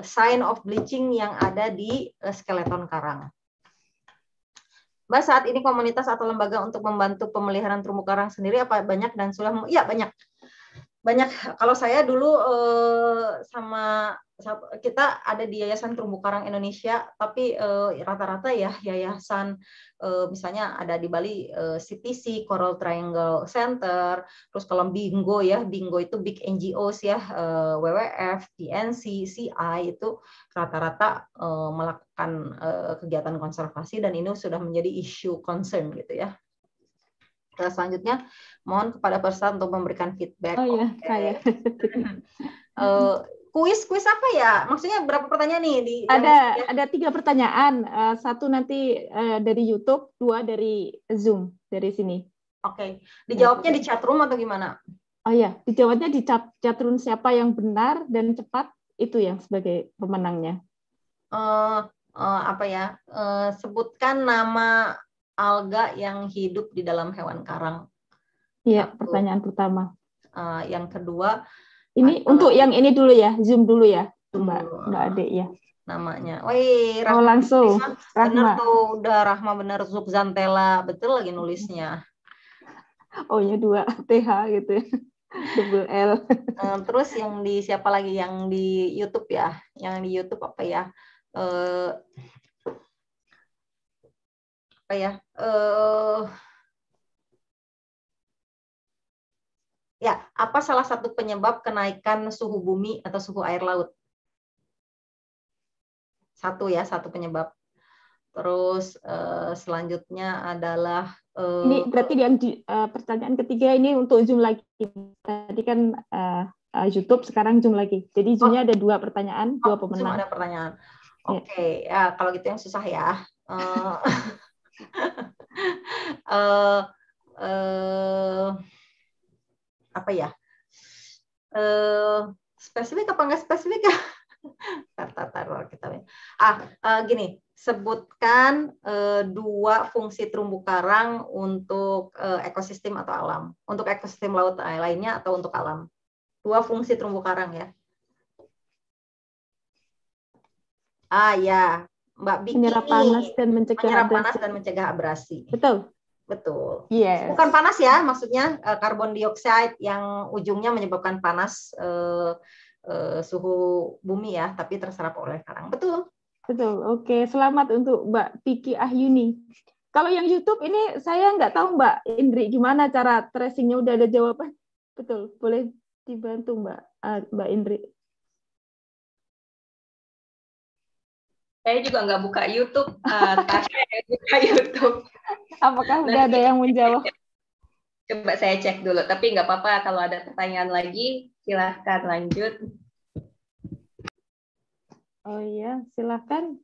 sign of bleaching yang ada di skeleton karang Mbak saat ini komunitas atau lembaga untuk membantu pemeliharaan terumbu karang sendiri apa banyak dan sudah? Iya banyak. Banyak. Kalau saya dulu eh, sama kita ada di Yayasan Terumbu Karang Indonesia, tapi eh, rata-rata ya yayasan eh, misalnya ada di Bali CTC, eh, Coral Triangle Center, terus kalau Bingo ya, Bingo itu big NGOs ya, WWF, PNC, CI itu rata-rata melakukan kegiatan konservasi dan ini sudah menjadi isu concern gitu ya selanjutnya mohon kepada peserta untuk memberikan feedback. Oh iya, okay kuis kuis apa ya maksudnya berapa pertanyaan nih di ada ya? ada tiga pertanyaan uh, satu nanti uh, dari YouTube dua dari Zoom dari sini oke okay. dijawabnya di chat room atau gimana oh ya dijawabnya di chat chat room siapa yang benar dan cepat itu yang sebagai pemenangnya uh, uh, apa ya uh, sebutkan nama alga yang hidup di dalam hewan karang Iya, pertanyaan pertama. Uh, yang kedua, ini Atau... untuk yang ini dulu ya, Zoom dulu ya, Mbak Mbak Ade ya. Namanya. Woi, oh, Rahma. Iya, iya. Oh, langsung. Iya, Rahma. Bener tuh, udah Rahma bener Zub Zantela, betul lagi nulisnya. Oh ya dua TH gitu ya. Double L. Eh, terus yang di siapa lagi yang di YouTube ya? Yang di YouTube apa ya? Eh apa ya? Eh Ya, apa salah satu penyebab kenaikan suhu bumi atau suhu air laut? Satu ya, satu penyebab. Terus eh, selanjutnya adalah ini eh, berarti yang uh, pertanyaan ketiga ini untuk zoom lagi. Tadi kan uh, uh, YouTube, sekarang zoom lagi. Jadi oh. zoomnya oh, ada dua pertanyaan, oh, dua pemenang. Zoom ada pertanyaan. Ya. Oke, okay. ya. ya kalau gitu yang susah ya. Uh, uh, uh, apa ya uh, spesifik apa enggak spesifik ya taruh kita ah uh, gini sebutkan uh, dua fungsi terumbu karang untuk uh, ekosistem atau alam untuk ekosistem laut lainnya atau untuk alam dua fungsi terumbu karang ya ah ya mbak Biki menyerap panas dan mencegah abrasi betul Betul. Yes. Bukan panas ya, maksudnya eh, karbon dioksida yang ujungnya menyebabkan panas uh, uh, suhu bumi ya, tapi terserap oleh karang. Betul. Betul. Oke, selamat untuk Mbak Piki Ahyuni. Kalau yang YouTube ini saya nggak tahu Mbak Indri gimana cara tracingnya udah ada jawaban. Betul. Boleh dibantu Mbak uh, Mbak Indri. saya juga nggak buka YouTube, uh, eh, Tasha buka YouTube. Apakah udah nah, ada yang menjawab? Coba saya cek dulu, tapi nggak apa-apa kalau ada pertanyaan lagi, silahkan lanjut. Oh iya, silahkan.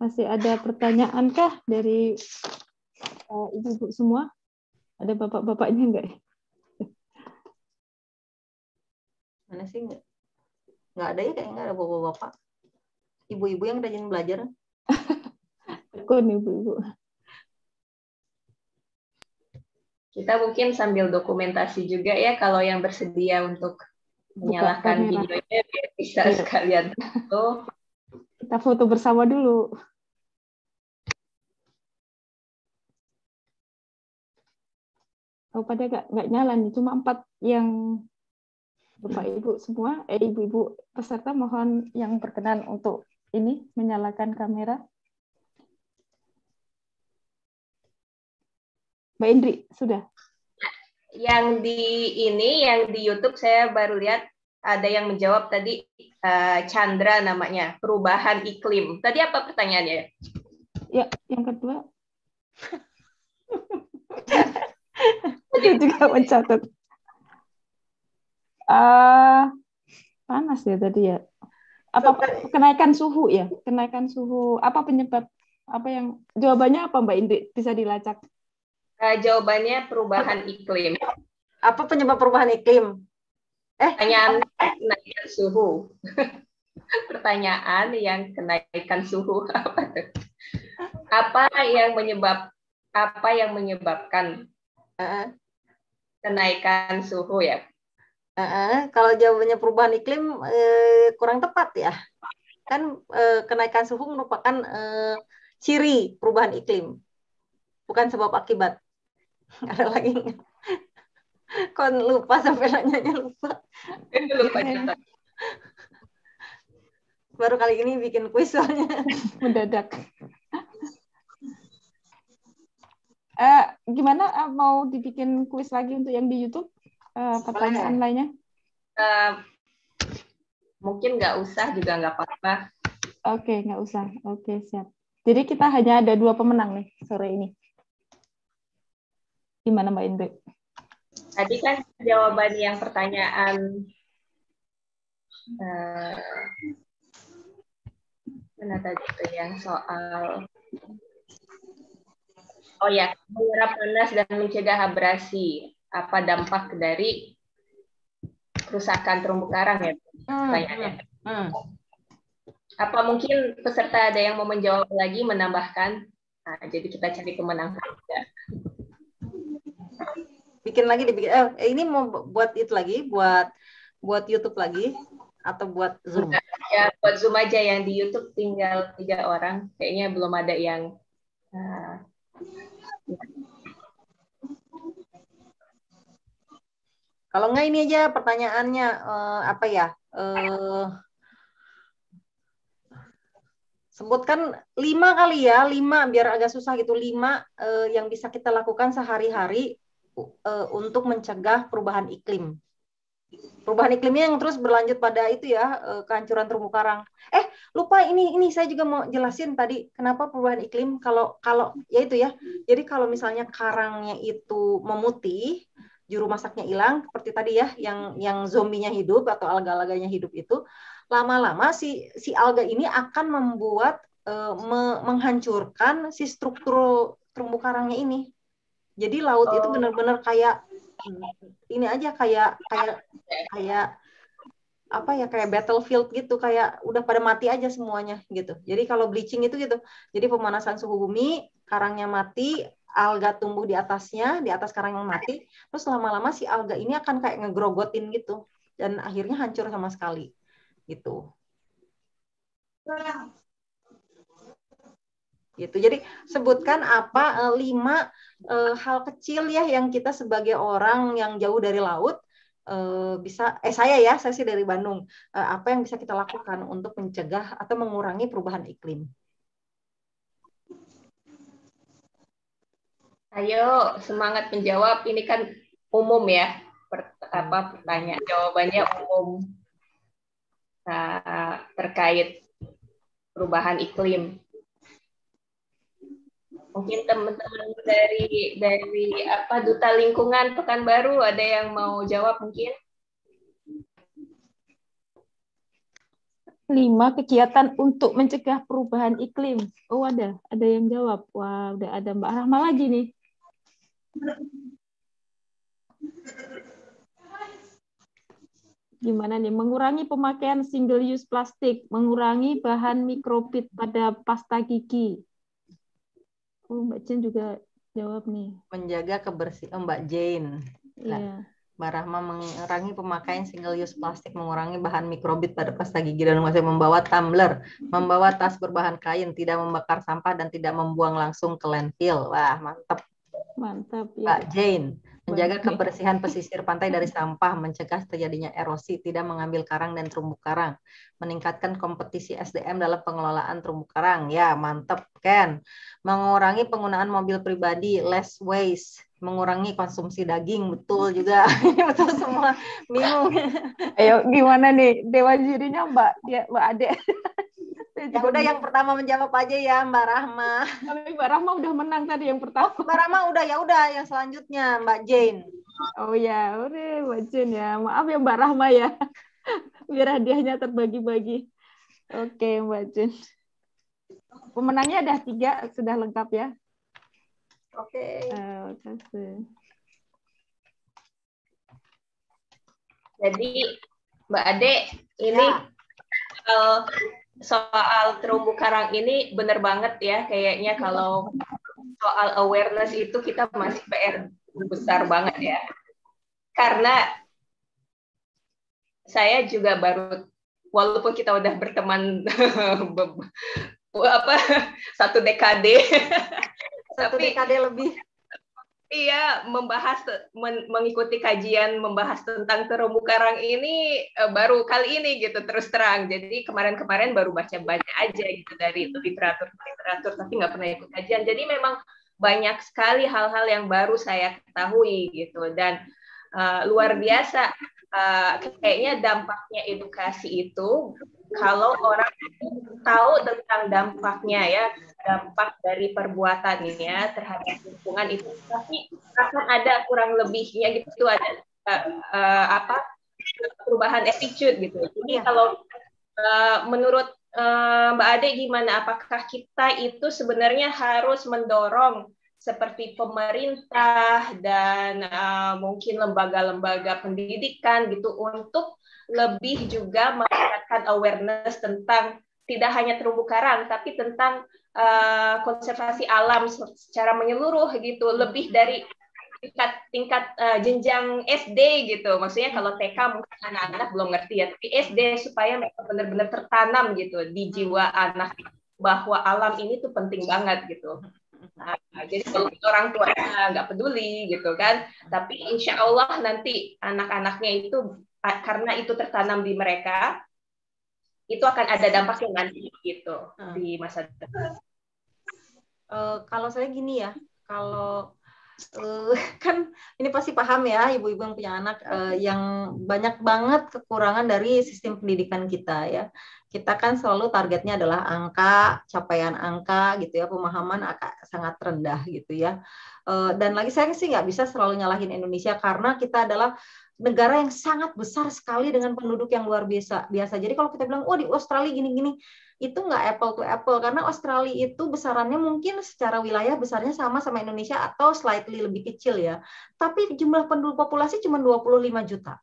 Masih ada pertanyaan kah dari ibu eh, ibu-ibu semua? Ada bapak-bapaknya nggak? Mana sih nggak? ada ya, kayaknya nggak ada bapak-bapak ibu-ibu yang rajin belajar? Tekun ibu-ibu. Kita mungkin sambil dokumentasi juga ya kalau yang bersedia untuk menyalakan videonya bisa iya. sekalian foto. Kita foto bersama dulu. Oh, pada gak, nggak nyala nih, cuma empat yang Bapak Ibu semua, eh Ibu-ibu peserta mohon yang berkenan untuk ini menyalakan kamera. Mbak Indri, sudah? Yang di ini, yang di YouTube saya baru lihat ada yang menjawab tadi uh, Chandra namanya, perubahan iklim. Tadi apa pertanyaannya? Ya, yang kedua. Dia juga mencatat. Uh, panas ya tadi ya apa kenaikan suhu ya kenaikan suhu apa penyebab apa yang jawabannya apa Mbak Indri bisa dilacak uh, jawabannya perubahan iklim apa penyebab perubahan iklim eh pertanyaan kenaikan suhu pertanyaan yang kenaikan suhu apa apa yang menyebab apa yang menyebabkan -uh. kenaikan suhu ya kalau jawabannya perubahan iklim uh, kurang tepat ya. Kan uh, kenaikan suhu merupakan uh, ciri perubahan iklim. Bukan sebab akibat. Ada lagi Kon lupa sampai nanyanya lupa. lupa iya, iya. Baru kali ini bikin kuis soalnya. Mendadak. Uh, gimana uh, mau dibikin kuis lagi untuk yang di YouTube? pertanyaan eh, pertanyaan lainnya? Uh, eh, mungkin nggak usah juga nggak apa-apa. Oke, okay, nggak usah. Oke, okay, siap. Jadi kita hanya ada dua pemenang nih sore ini. Gimana Mbak Indri? Tadi kan jawaban yang pertanyaan uh, mana tadi itu yang soal oh ya menyerap panas dan mencegah abrasi apa dampak dari kerusakan terumbu karang ya hmm, pertanyaannya. Hmm. Hmm. Apa mungkin peserta ada yang mau menjawab lagi menambahkan? Nah, jadi kita cari pemenang ya. Bikin lagi dibikin. Eh, ini mau buat itu lagi, buat buat YouTube lagi atau buat Zoom? Ya, buat Zoom aja yang di YouTube tinggal tiga orang. Kayaknya belum ada yang uh, Kalau enggak ini aja pertanyaannya uh, apa ya? Uh, sebutkan lima kali ya, lima biar agak susah gitu. Lima uh, yang bisa kita lakukan sehari-hari uh, untuk mencegah perubahan iklim. Perubahan iklimnya yang terus berlanjut pada itu ya, kehancuran terumbu karang. Eh, lupa ini ini saya juga mau jelasin tadi kenapa perubahan iklim kalau kalau ya itu ya. Jadi kalau misalnya karangnya itu memutih, juru masaknya hilang seperti tadi ya yang yang zombinya hidup atau alga-alganya hidup itu lama-lama si si alga ini akan membuat uh, me, menghancurkan si struktur terumbu karangnya ini jadi laut itu oh. benar-benar kayak ini aja kayak kayak kayak apa ya kayak battlefield gitu kayak udah pada mati aja semuanya gitu jadi kalau bleaching itu gitu jadi pemanasan suhu bumi karangnya mati alga tumbuh di atasnya, di atas karang yang mati. Terus lama-lama si alga ini akan kayak ngegrogotin gitu dan akhirnya hancur sama sekali. Gitu. Gitu. Jadi sebutkan apa eh, lima eh, hal kecil ya yang kita sebagai orang yang jauh dari laut eh, bisa eh saya ya, saya sih dari Bandung. apa yang bisa kita lakukan untuk mencegah atau mengurangi perubahan iklim? Ayo, semangat menjawab. Ini kan umum ya, per, apa pertanyaan jawabannya umum uh, terkait perubahan iklim. Mungkin teman-teman dari dari apa duta lingkungan Pekanbaru ada yang mau jawab mungkin? lima kegiatan untuk mencegah perubahan iklim. Oh ada, ada yang jawab. Wah, udah ada Mbak Rahma lagi nih. Gimana nih? Mengurangi pemakaian single use plastik, mengurangi bahan mikrobit pada pasta gigi. Oh, Mbak Jane juga jawab nih. Menjaga kebersihan oh, Mbak Jane. Iya. Nah, Mbak Rahma mengurangi pemakaian single use plastik, mengurangi bahan mikrobit pada pasta gigi dan masih membawa tumbler, membawa tas berbahan kain, tidak membakar sampah dan tidak membuang langsung ke landfill. Wah, mantap. Mantap ya. Pak Jane, menjaga kebersihan pesisir pantai dari sampah, mencegah terjadinya erosi, tidak mengambil karang dan terumbu karang, meningkatkan kompetisi SDM dalam pengelolaan terumbu karang. Ya, mantap Ken. Mengurangi penggunaan mobil pribadi, less waste, mengurangi konsumsi daging, betul juga. Ini betul semua. Bingung. Ayo gimana nih dewa jirinya Mbak? Ya, Mbak Ade. Ya udah yang pertama menjawab aja ya Mbak Rahma. Tapi Mbak Rahma udah menang tadi yang pertama. Oh, Mbak Rahma udah ya udah yang selanjutnya Mbak Jane. Oh ya, udah Mbak Jane ya. Maaf ya Mbak Rahma ya. Biar hadiahnya terbagi-bagi. Oke Mbak Jane. Pemenangnya ada tiga, sudah lengkap ya. Oke. Okay. Uh, kasih. Jadi Mbak Ade ini ya. Eh, soal terumbu karang ini benar banget ya kayaknya kalau soal awareness itu kita masih PR besar banget ya. Karena saya juga baru walaupun kita udah berteman apa satu dekade satu tapi, dekade lebih Iya, membahas men, mengikuti kajian membahas tentang terumbu karang ini uh, baru kali ini gitu terus terang. Jadi kemarin-kemarin baru baca-baca aja gitu dari itu hmm. literatur literatur tapi nggak pernah ikut kajian. Jadi memang banyak sekali hal-hal yang baru saya ketahui gitu dan uh, luar hmm. biasa Eh, kayaknya dampaknya edukasi itu kalau orang tahu tentang dampaknya ya dampak dari perbuatan perbuatannya terhadap lingkungan itu pasti akan ada kurang lebihnya gitu ada uh, uh, apa perubahan attitude gitu jadi iya. kalau uh, menurut uh, Mbak Ade gimana apakah kita itu sebenarnya harus mendorong seperti pemerintah dan uh, mungkin lembaga-lembaga pendidikan gitu untuk lebih juga meningkatkan awareness tentang tidak hanya terumbu karang tapi tentang uh, konservasi alam secara menyeluruh gitu lebih mm-hmm. dari tingkat tingkat uh, jenjang SD gitu maksudnya kalau mm-hmm. TK mungkin anak-anak belum ngerti ya tapi SD mm-hmm. supaya mereka benar-benar tertanam gitu di jiwa anak bahwa alam ini tuh penting banget gitu Nah, jadi kalau gitu orang tuanya nggak peduli gitu kan, tapi insya Allah nanti anak-anaknya itu karena itu tertanam di mereka, itu akan ada dampak yang nanti gitu hmm. di masa depan. Uh, kalau saya gini ya, kalau uh, kan ini pasti paham ya ibu-ibu yang punya anak uh, yang banyak banget kekurangan dari sistem pendidikan kita ya kita kan selalu targetnya adalah angka, capaian angka gitu ya, pemahaman agak sangat rendah gitu ya. Eh, dan lagi saya sih nggak bisa selalu nyalahin Indonesia karena kita adalah negara yang sangat besar sekali dengan penduduk yang luar biasa. Biasa. Jadi kalau kita bilang, oh di Australia gini-gini, itu nggak apple to apple karena Australia itu besarannya mungkin secara wilayah besarnya sama sama Indonesia atau slightly lebih kecil ya. Tapi jumlah penduduk populasi cuma 25 juta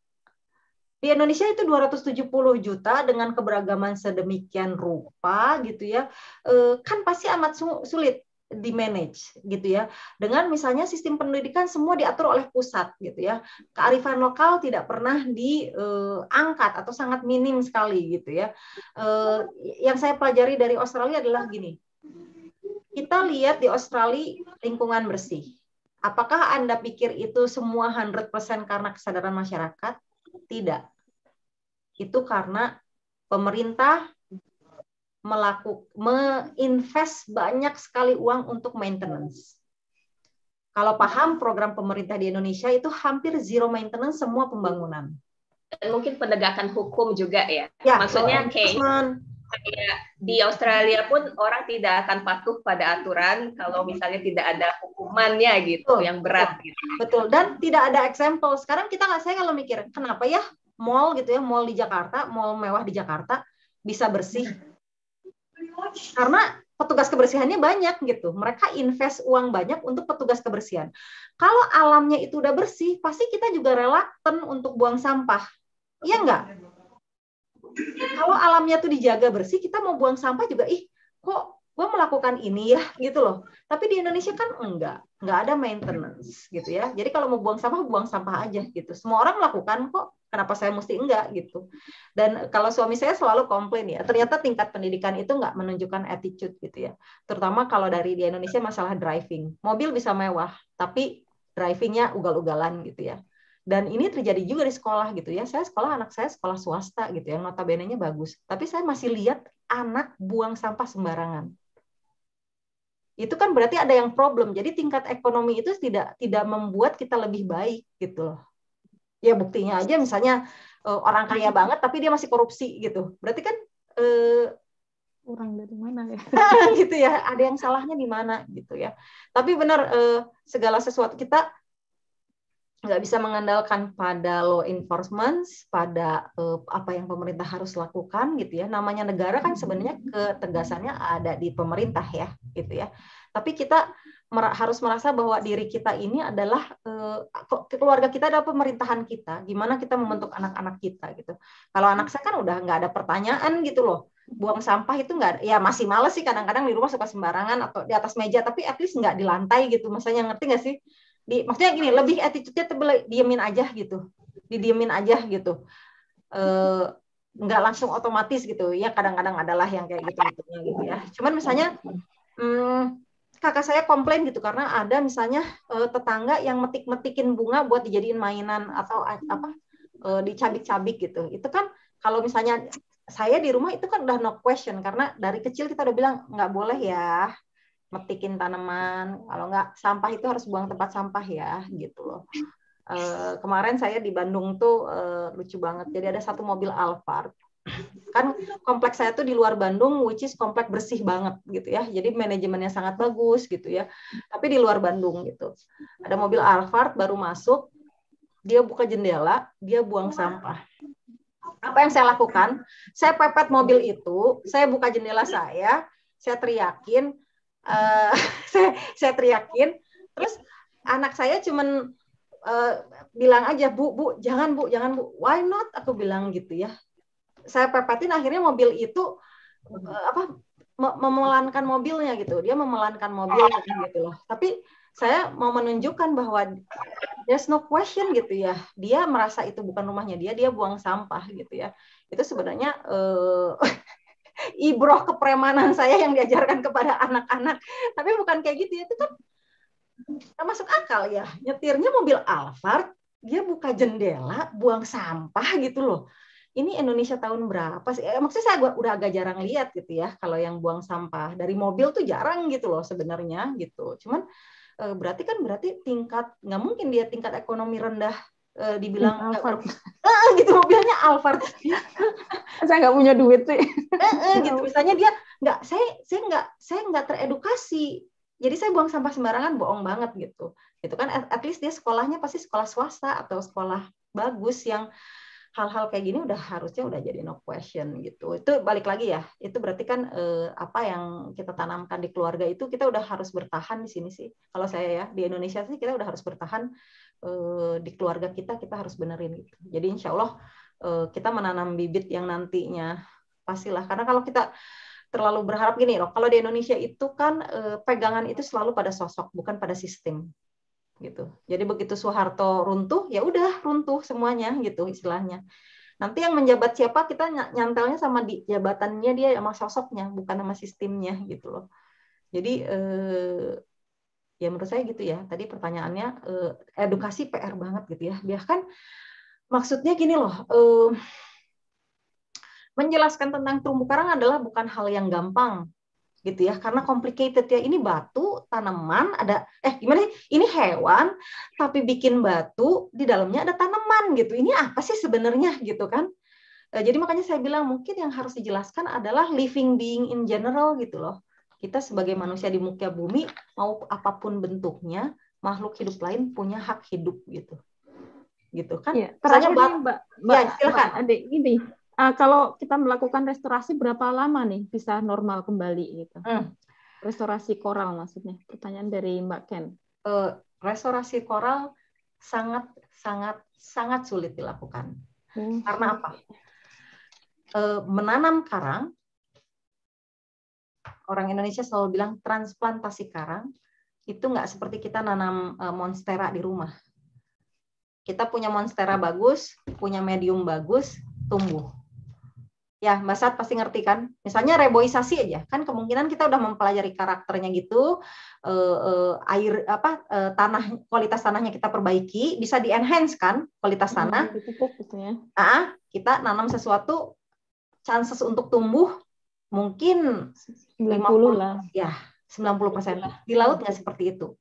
di Indonesia itu 270 juta dengan keberagaman sedemikian rupa gitu ya eh, kan pasti amat sulit di manage gitu ya dengan misalnya sistem pendidikan semua diatur oleh pusat gitu ya kearifan lokal tidak pernah diangkat eh, atau sangat minim sekali gitu ya eh, yang saya pelajari dari Australia adalah gini kita lihat di Australia lingkungan bersih apakah anda pikir itu semua 100% karena kesadaran masyarakat tidak itu karena pemerintah melakukan menginvest banyak sekali uang untuk maintenance. Kalau paham program pemerintah di Indonesia itu hampir zero maintenance semua pembangunan. Dan mungkin penegakan hukum juga ya. ya Maksudnya kayak ya, di Australia pun orang tidak akan patuh pada aturan kalau misalnya tidak ada hukumannya gitu betul, yang berat betul. gitu. Betul dan tidak ada example. Sekarang kita nggak saya kalau mikir kenapa ya mall gitu ya, mall di Jakarta, mall mewah di Jakarta bisa bersih. Karena petugas kebersihannya banyak gitu. Mereka invest uang banyak untuk petugas kebersihan. Kalau alamnya itu udah bersih, pasti kita juga reluctant untuk buang sampah. Iya enggak? Kalau alamnya tuh dijaga bersih, kita mau buang sampah juga, ih kok gue melakukan ini ya gitu loh. Tapi di Indonesia kan enggak, enggak ada maintenance gitu ya. Jadi kalau mau buang sampah, buang sampah aja gitu. Semua orang melakukan kok kenapa saya mesti enggak gitu. Dan kalau suami saya selalu komplain ya, ternyata tingkat pendidikan itu enggak menunjukkan attitude gitu ya. Terutama kalau dari di Indonesia masalah driving. Mobil bisa mewah, tapi drivingnya ugal-ugalan gitu ya. Dan ini terjadi juga di sekolah gitu ya. Saya sekolah anak saya sekolah swasta gitu ya, notabene-nya bagus. Tapi saya masih lihat anak buang sampah sembarangan itu kan berarti ada yang problem. Jadi tingkat ekonomi itu tidak tidak membuat kita lebih baik gitu loh ya buktinya aja misalnya uh, orang kaya banget tapi dia masih korupsi gitu berarti kan uh, kurang dari mana ya gitu ya ada yang salahnya di mana gitu ya tapi benar uh, segala sesuatu kita nggak bisa mengandalkan pada law enforcement pada uh, apa yang pemerintah harus lakukan gitu ya namanya negara kan hmm. sebenarnya ketegasannya ada di pemerintah ya gitu ya tapi kita mer harus merasa bahwa diri kita ini adalah uh, keluarga kita adalah pemerintahan kita gimana kita membentuk anak-anak kita gitu kalau anak saya kan udah nggak ada pertanyaan gitu loh buang sampah itu nggak ya masih males sih kadang-kadang di rumah suka sembarangan atau di atas meja tapi at least nggak di lantai gitu maksudnya ngerti nggak sih di maksudnya gini lebih attitude-nya tebel diemin aja gitu didiemin aja gitu uh, nggak langsung otomatis gitu ya kadang-kadang adalah yang kayak gitu gitu ya cuman misalnya hmm, kakak saya komplain gitu karena ada misalnya uh, tetangga yang metik-metikin bunga buat dijadiin mainan atau apa uh, dicabik-cabik gitu. Itu kan kalau misalnya saya di rumah itu kan udah no question karena dari kecil kita udah bilang nggak boleh ya metikin tanaman kalau nggak sampah itu harus buang tempat sampah ya gitu loh uh, kemarin saya di Bandung tuh uh, lucu banget jadi ada satu mobil Alphard kan kompleks saya tuh di luar Bandung which is kompleks bersih banget gitu ya jadi manajemennya sangat bagus gitu ya tapi di luar Bandung gitu ada mobil Alphard baru masuk dia buka jendela dia buang sampah apa yang saya lakukan saya pepet mobil itu saya buka jendela saya saya teriakin uh, saya, saya teriakin terus anak saya cuman uh, bilang aja bu bu jangan bu jangan bu why not aku bilang gitu ya saya pepetin akhirnya mobil itu uh, apa memelankan mobilnya gitu dia memelankan mobilnya gitu loh tapi saya mau menunjukkan bahwa there's no question gitu ya dia merasa itu bukan rumahnya dia dia buang sampah gitu ya itu sebenarnya uh, ibroh kepremanan saya yang diajarkan kepada anak-anak tapi bukan kayak gitu ya itu kan masuk akal ya nyetirnya mobil Alphard dia buka jendela buang sampah gitu loh ini Indonesia tahun berapa sih? Eh, maksudnya saya udah agak jarang lihat gitu ya kalau yang buang sampah dari mobil tuh jarang gitu loh sebenarnya gitu. Cuman eh, berarti kan berarti tingkat nggak mungkin dia tingkat ekonomi rendah eh, dibilang hmm, eh, Alphard. Eh, gitu mobilnya Alphard. saya nggak punya duit sih. eh, eh, gitu misalnya dia nggak saya saya nggak saya nggak teredukasi jadi saya buang sampah sembarangan bohong banget gitu itu kan at, at least dia sekolahnya pasti sekolah swasta atau sekolah bagus yang hal-hal kayak gini udah harusnya udah jadi no question gitu. Itu balik lagi ya. Itu berarti kan eh, apa yang kita tanamkan di keluarga itu kita udah harus bertahan di sini sih. Kalau saya ya di Indonesia sih kita udah harus bertahan eh, di keluarga kita kita harus benerin gitu. Jadi insya Allah eh, kita menanam bibit yang nantinya pastilah karena kalau kita terlalu berharap gini loh. Kalau di Indonesia itu kan eh, pegangan itu selalu pada sosok bukan pada sistem gitu. Jadi begitu Soeharto runtuh, ya udah runtuh semuanya gitu istilahnya. Nanti yang menjabat siapa kita nyantelnya sama di jabatannya dia sama sosoknya, bukan sama sistemnya gitu loh. Jadi eh, ya menurut saya gitu ya. Tadi pertanyaannya eh, edukasi PR banget gitu ya. Biarkan maksudnya gini loh. Eh, menjelaskan tentang terumbu karang adalah bukan hal yang gampang gitu ya karena complicated ya ini batu tanaman ada eh gimana sih ini hewan tapi bikin batu di dalamnya ada tanaman gitu ini apa sih sebenarnya gitu kan eh, jadi makanya saya bilang mungkin yang harus dijelaskan adalah living being in general gitu loh kita sebagai manusia di muka bumi mau apapun bentuknya makhluk hidup lain punya hak hidup gitu gitu kan ya, misalnya mbak, iya, mbak, mbak ya silakan mbak, adik ini uh, kalau kita melakukan restorasi berapa lama nih bisa normal kembali gitu? Hmm. Restorasi koral maksudnya. Pertanyaan dari Mbak Ken. Uh, restorasi koral sangat sangat sangat sulit dilakukan. Hmm. Karena apa? Uh, menanam karang orang Indonesia selalu bilang transplantasi karang itu nggak seperti kita nanam uh, monstera di rumah. Kita punya monstera bagus, punya medium bagus, tumbuh ya Mbak Sat pasti ngerti kan. Misalnya reboisasi aja, kan kemungkinan kita udah mempelajari karakternya gitu, eh, eh, air apa eh, tanah kualitas tanahnya kita perbaiki, bisa di enhance kan kualitas hmm, tanah. Hmm, gitu Nah, kita nanam sesuatu, chances untuk tumbuh mungkin 50 50 lah. Ya, 90 persen gitu Di laut nggak seperti itu.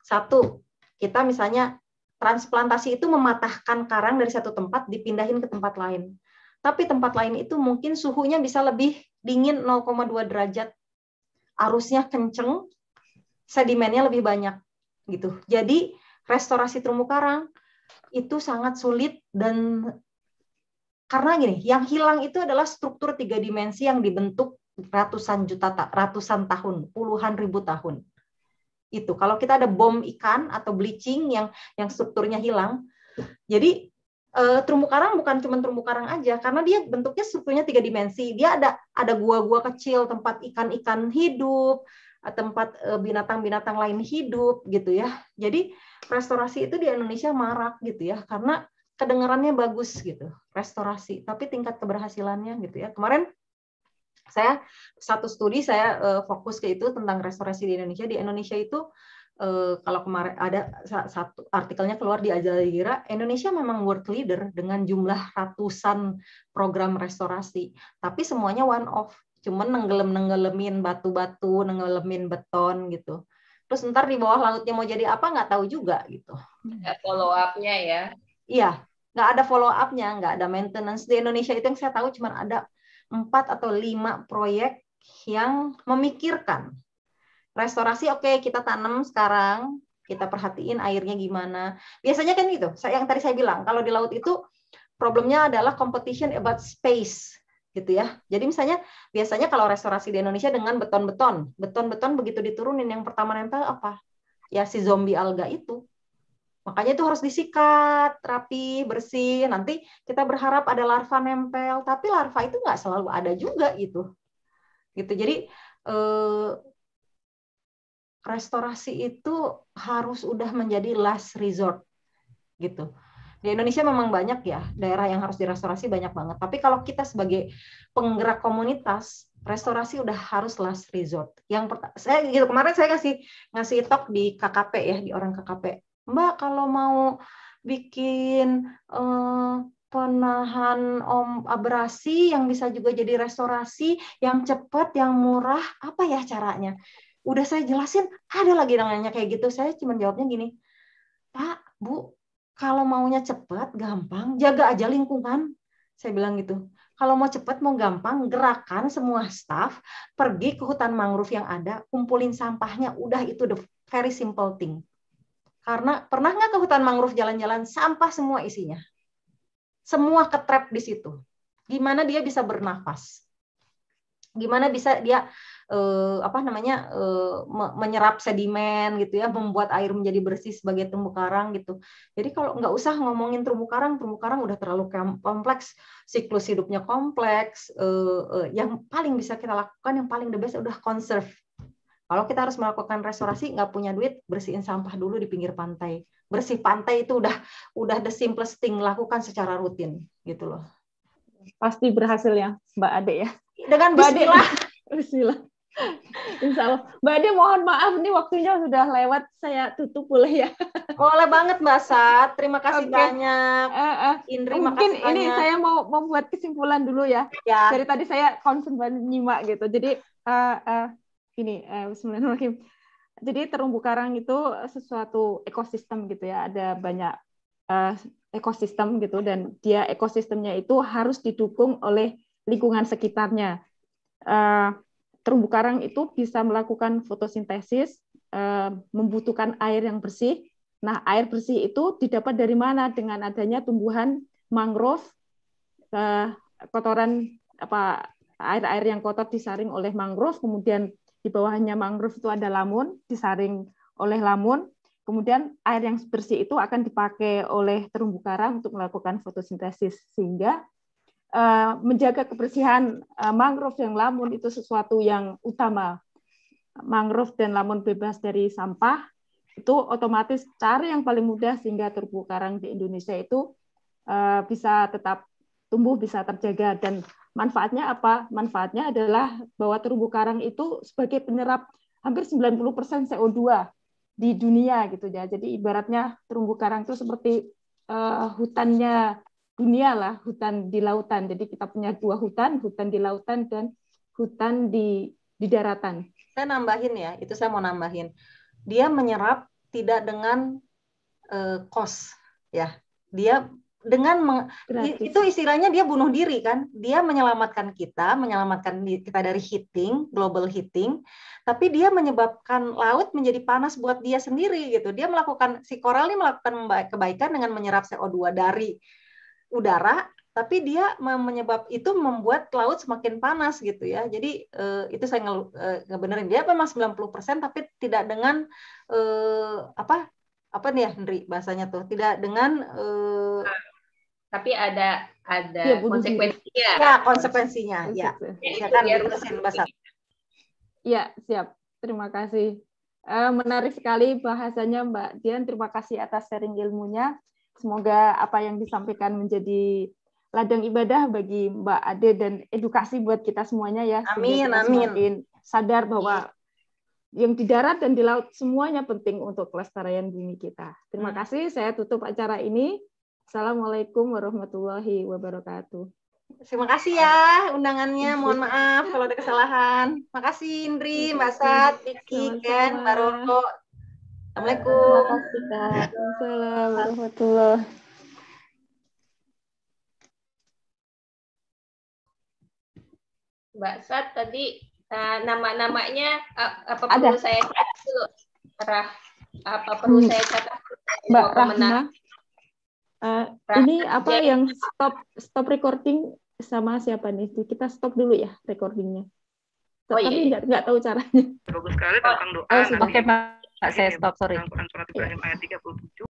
Satu, kita misalnya transplantasi itu mematahkan karang dari satu tempat dipindahin ke tempat lain tapi tempat lain itu mungkin suhunya bisa lebih dingin 0,2 derajat. Arusnya kenceng, sedimennya lebih banyak gitu. Jadi restorasi terumbu karang itu sangat sulit dan karena gini, yang hilang itu adalah struktur tiga dimensi yang dibentuk ratusan juta ratusan tahun, puluhan ribu tahun. Itu kalau kita ada bom ikan atau bleaching yang yang strukturnya hilang. Jadi Uh, terumbu karang bukan cuma terumbu karang aja karena dia bentuknya strukturnya tiga dimensi dia ada ada gua-gua kecil tempat ikan-ikan hidup eh, tempat eh, binatang-binatang lain hidup gitu ya jadi restorasi itu di Indonesia marak gitu ya karena kedengarannya bagus gitu restorasi tapi tingkat keberhasilannya gitu ya kemarin saya satu studi saya fokus ke itu tentang restorasi di Indonesia di Indonesia itu uh, kalau kemarin ada satu artikelnya keluar di Ajalira, Indonesia memang world leader dengan jumlah ratusan program restorasi, tapi semuanya one off, cuman nenggelam nenggelamin batu-batu, nenggelamin beton gitu. Terus ntar di bawah lautnya mau jadi apa nggak tahu juga gitu. Nggak follow up-nya ya. Iya, nggak ada follow up-nya, nggak ada maintenance di Indonesia itu yang saya tahu cuma ada empat atau lima proyek yang memikirkan restorasi oke okay, kita tanam sekarang kita perhatiin airnya gimana biasanya kan gitu saya yang tadi saya bilang kalau di laut itu problemnya adalah competition about space gitu ya jadi misalnya biasanya kalau restorasi di Indonesia dengan beton-beton beton-beton begitu diturunin yang pertama nempel apa ya si zombie alga itu Makanya itu harus disikat, rapi, bersih. Nanti kita berharap ada larva nempel, tapi larva itu nggak selalu ada juga gitu. Gitu. Jadi eh, restorasi itu harus udah menjadi last resort gitu. Di Indonesia memang banyak ya daerah yang harus direstorasi banyak banget. Tapi kalau kita sebagai penggerak komunitas, restorasi udah harus last resort. Yang pertama, saya gitu kemarin saya ngasih ngasih talk di KKP ya di orang KKP. Mbak kalau mau bikin eh, penahan om abrasi yang bisa juga jadi restorasi yang cepat yang murah apa ya caranya udah saya jelasin ada lagi yang nanya kayak gitu saya cuma jawabnya gini pak bu kalau maunya cepat gampang jaga aja lingkungan saya bilang gitu kalau mau cepat mau gampang gerakan semua staff pergi ke hutan mangrove yang ada kumpulin sampahnya udah itu the very simple thing karena pernah nggak ke hutan mangrove jalan-jalan sampah semua isinya semua ketrap di situ gimana dia bisa bernafas gimana bisa dia eh, apa namanya eh, menyerap sedimen gitu ya, hmm. membuat air menjadi bersih sebagai terumbu karang gitu. Jadi kalau nggak usah ngomongin terumbu karang, terumbu karang udah terlalu kompleks, siklus hidupnya kompleks. Eh, eh, yang paling bisa kita lakukan, yang paling the best udah conserve. Kalau kita harus melakukan restorasi, nggak punya duit, bersihin sampah dulu di pinggir pantai. Bersih pantai itu udah udah the simplest thing lakukan secara rutin gitu loh. Pasti berhasil ya, Mbak Ade ya. Dengan Bismillah. Ade. Bismillah. Insya Allah. Mbak Ade mohon maaf nih waktunya sudah lewat, saya tutup boleh ya? Boleh banget Mbak Sat, terima kasih okay. banyak. Uh, uh. Indri, oh, Mungkin ini banyak. saya mau membuat kesimpulan dulu ya. ya. Dari tadi saya concern banget nyimak gitu. Jadi uh, eh, uh, ini uh, Bismillahirrahmanirrahim. Jadi terumbu karang itu sesuatu ekosistem gitu ya. Ada banyak uh, ekosistem gitu dan dia ekosistemnya itu harus didukung oleh lingkungan sekitarnya. Uh, terumbu karang itu bisa melakukan fotosintesis, eh, membutuhkan air yang bersih. Nah, air bersih itu didapat dari mana? Dengan adanya tumbuhan mangrove, eh, kotoran apa air-air yang kotor disaring oleh mangrove, kemudian di bawahnya mangrove itu ada lamun, disaring oleh lamun, kemudian air yang bersih itu akan dipakai oleh terumbu karang untuk melakukan fotosintesis sehingga Eh, menjaga kebersihan eh, mangrove dan lamun itu sesuatu yang utama. Mangrove dan lamun bebas dari sampah itu otomatis cara yang paling mudah sehingga terumbu karang di Indonesia itu eh, bisa tetap tumbuh, bisa terjaga dan manfaatnya apa? Manfaatnya adalah bahwa terumbu karang itu sebagai penyerap hampir 90% CO2 di dunia gitu ya. Jadi ibaratnya terumbu karang itu seperti uh, hutannya dunia lah hutan di lautan. Jadi kita punya dua hutan, hutan di lautan dan hutan di di daratan. Saya nambahin ya, itu saya mau nambahin. Dia menyerap tidak dengan eh, kos ya. Dia dengan meng, itu istilahnya dia bunuh diri kan dia menyelamatkan kita menyelamatkan kita dari heating global heating tapi dia menyebabkan laut menjadi panas buat dia sendiri gitu dia melakukan si koral ini melakukan kebaikan dengan menyerap CO2 dari udara tapi dia menyebab itu membuat laut semakin panas gitu ya. Jadi eh, itu saya nge, eh, ngebenerin dia memang 90% tapi tidak dengan eh, apa apa nih ya Henry bahasanya tuh tidak dengan eh, ah, tapi ada ada ya, konsekuensinya. Ya, konsekuensinya. Ya. Ya kan gitu bahasa. Ya, siap. Terima kasih. Eh, menarik sekali bahasanya Mbak Dian. Terima kasih atas sharing ilmunya. Semoga apa yang disampaikan menjadi ladang ibadah bagi Mbak Ade dan edukasi buat kita semuanya ya. Amin, amin. Sadar bahwa iya. yang di darat dan di laut semuanya penting untuk kelestarian bumi kita. Terima hmm. kasih, saya tutup acara ini. Assalamualaikum warahmatullahi wabarakatuh. Terima kasih ya undangannya. Mohon maaf kalau ada kesalahan. Makasih Indri, Mbak Sat, Vicky, Ken, Maroko. Assalamualaikum. Terima kasih Waalaikumsalam warahmatullahi Mbak Sat tadi uh, nama-namanya uh, apa Ada. perlu saya catat dulu? Rah, apa perlu hmm. saya catat? Mbak Rahma. Uh, eh, Rahma. ini apa Jadi, yang stop stop recording sama siapa nih? Kita stop dulu ya recordingnya. Oh, iya, Tapi iya. nggak tahu caranya. Bagus sekali Kang oh. Doa. Oh, Pak, saya stop, sorry. al surat Ibrahim iya. ayat 37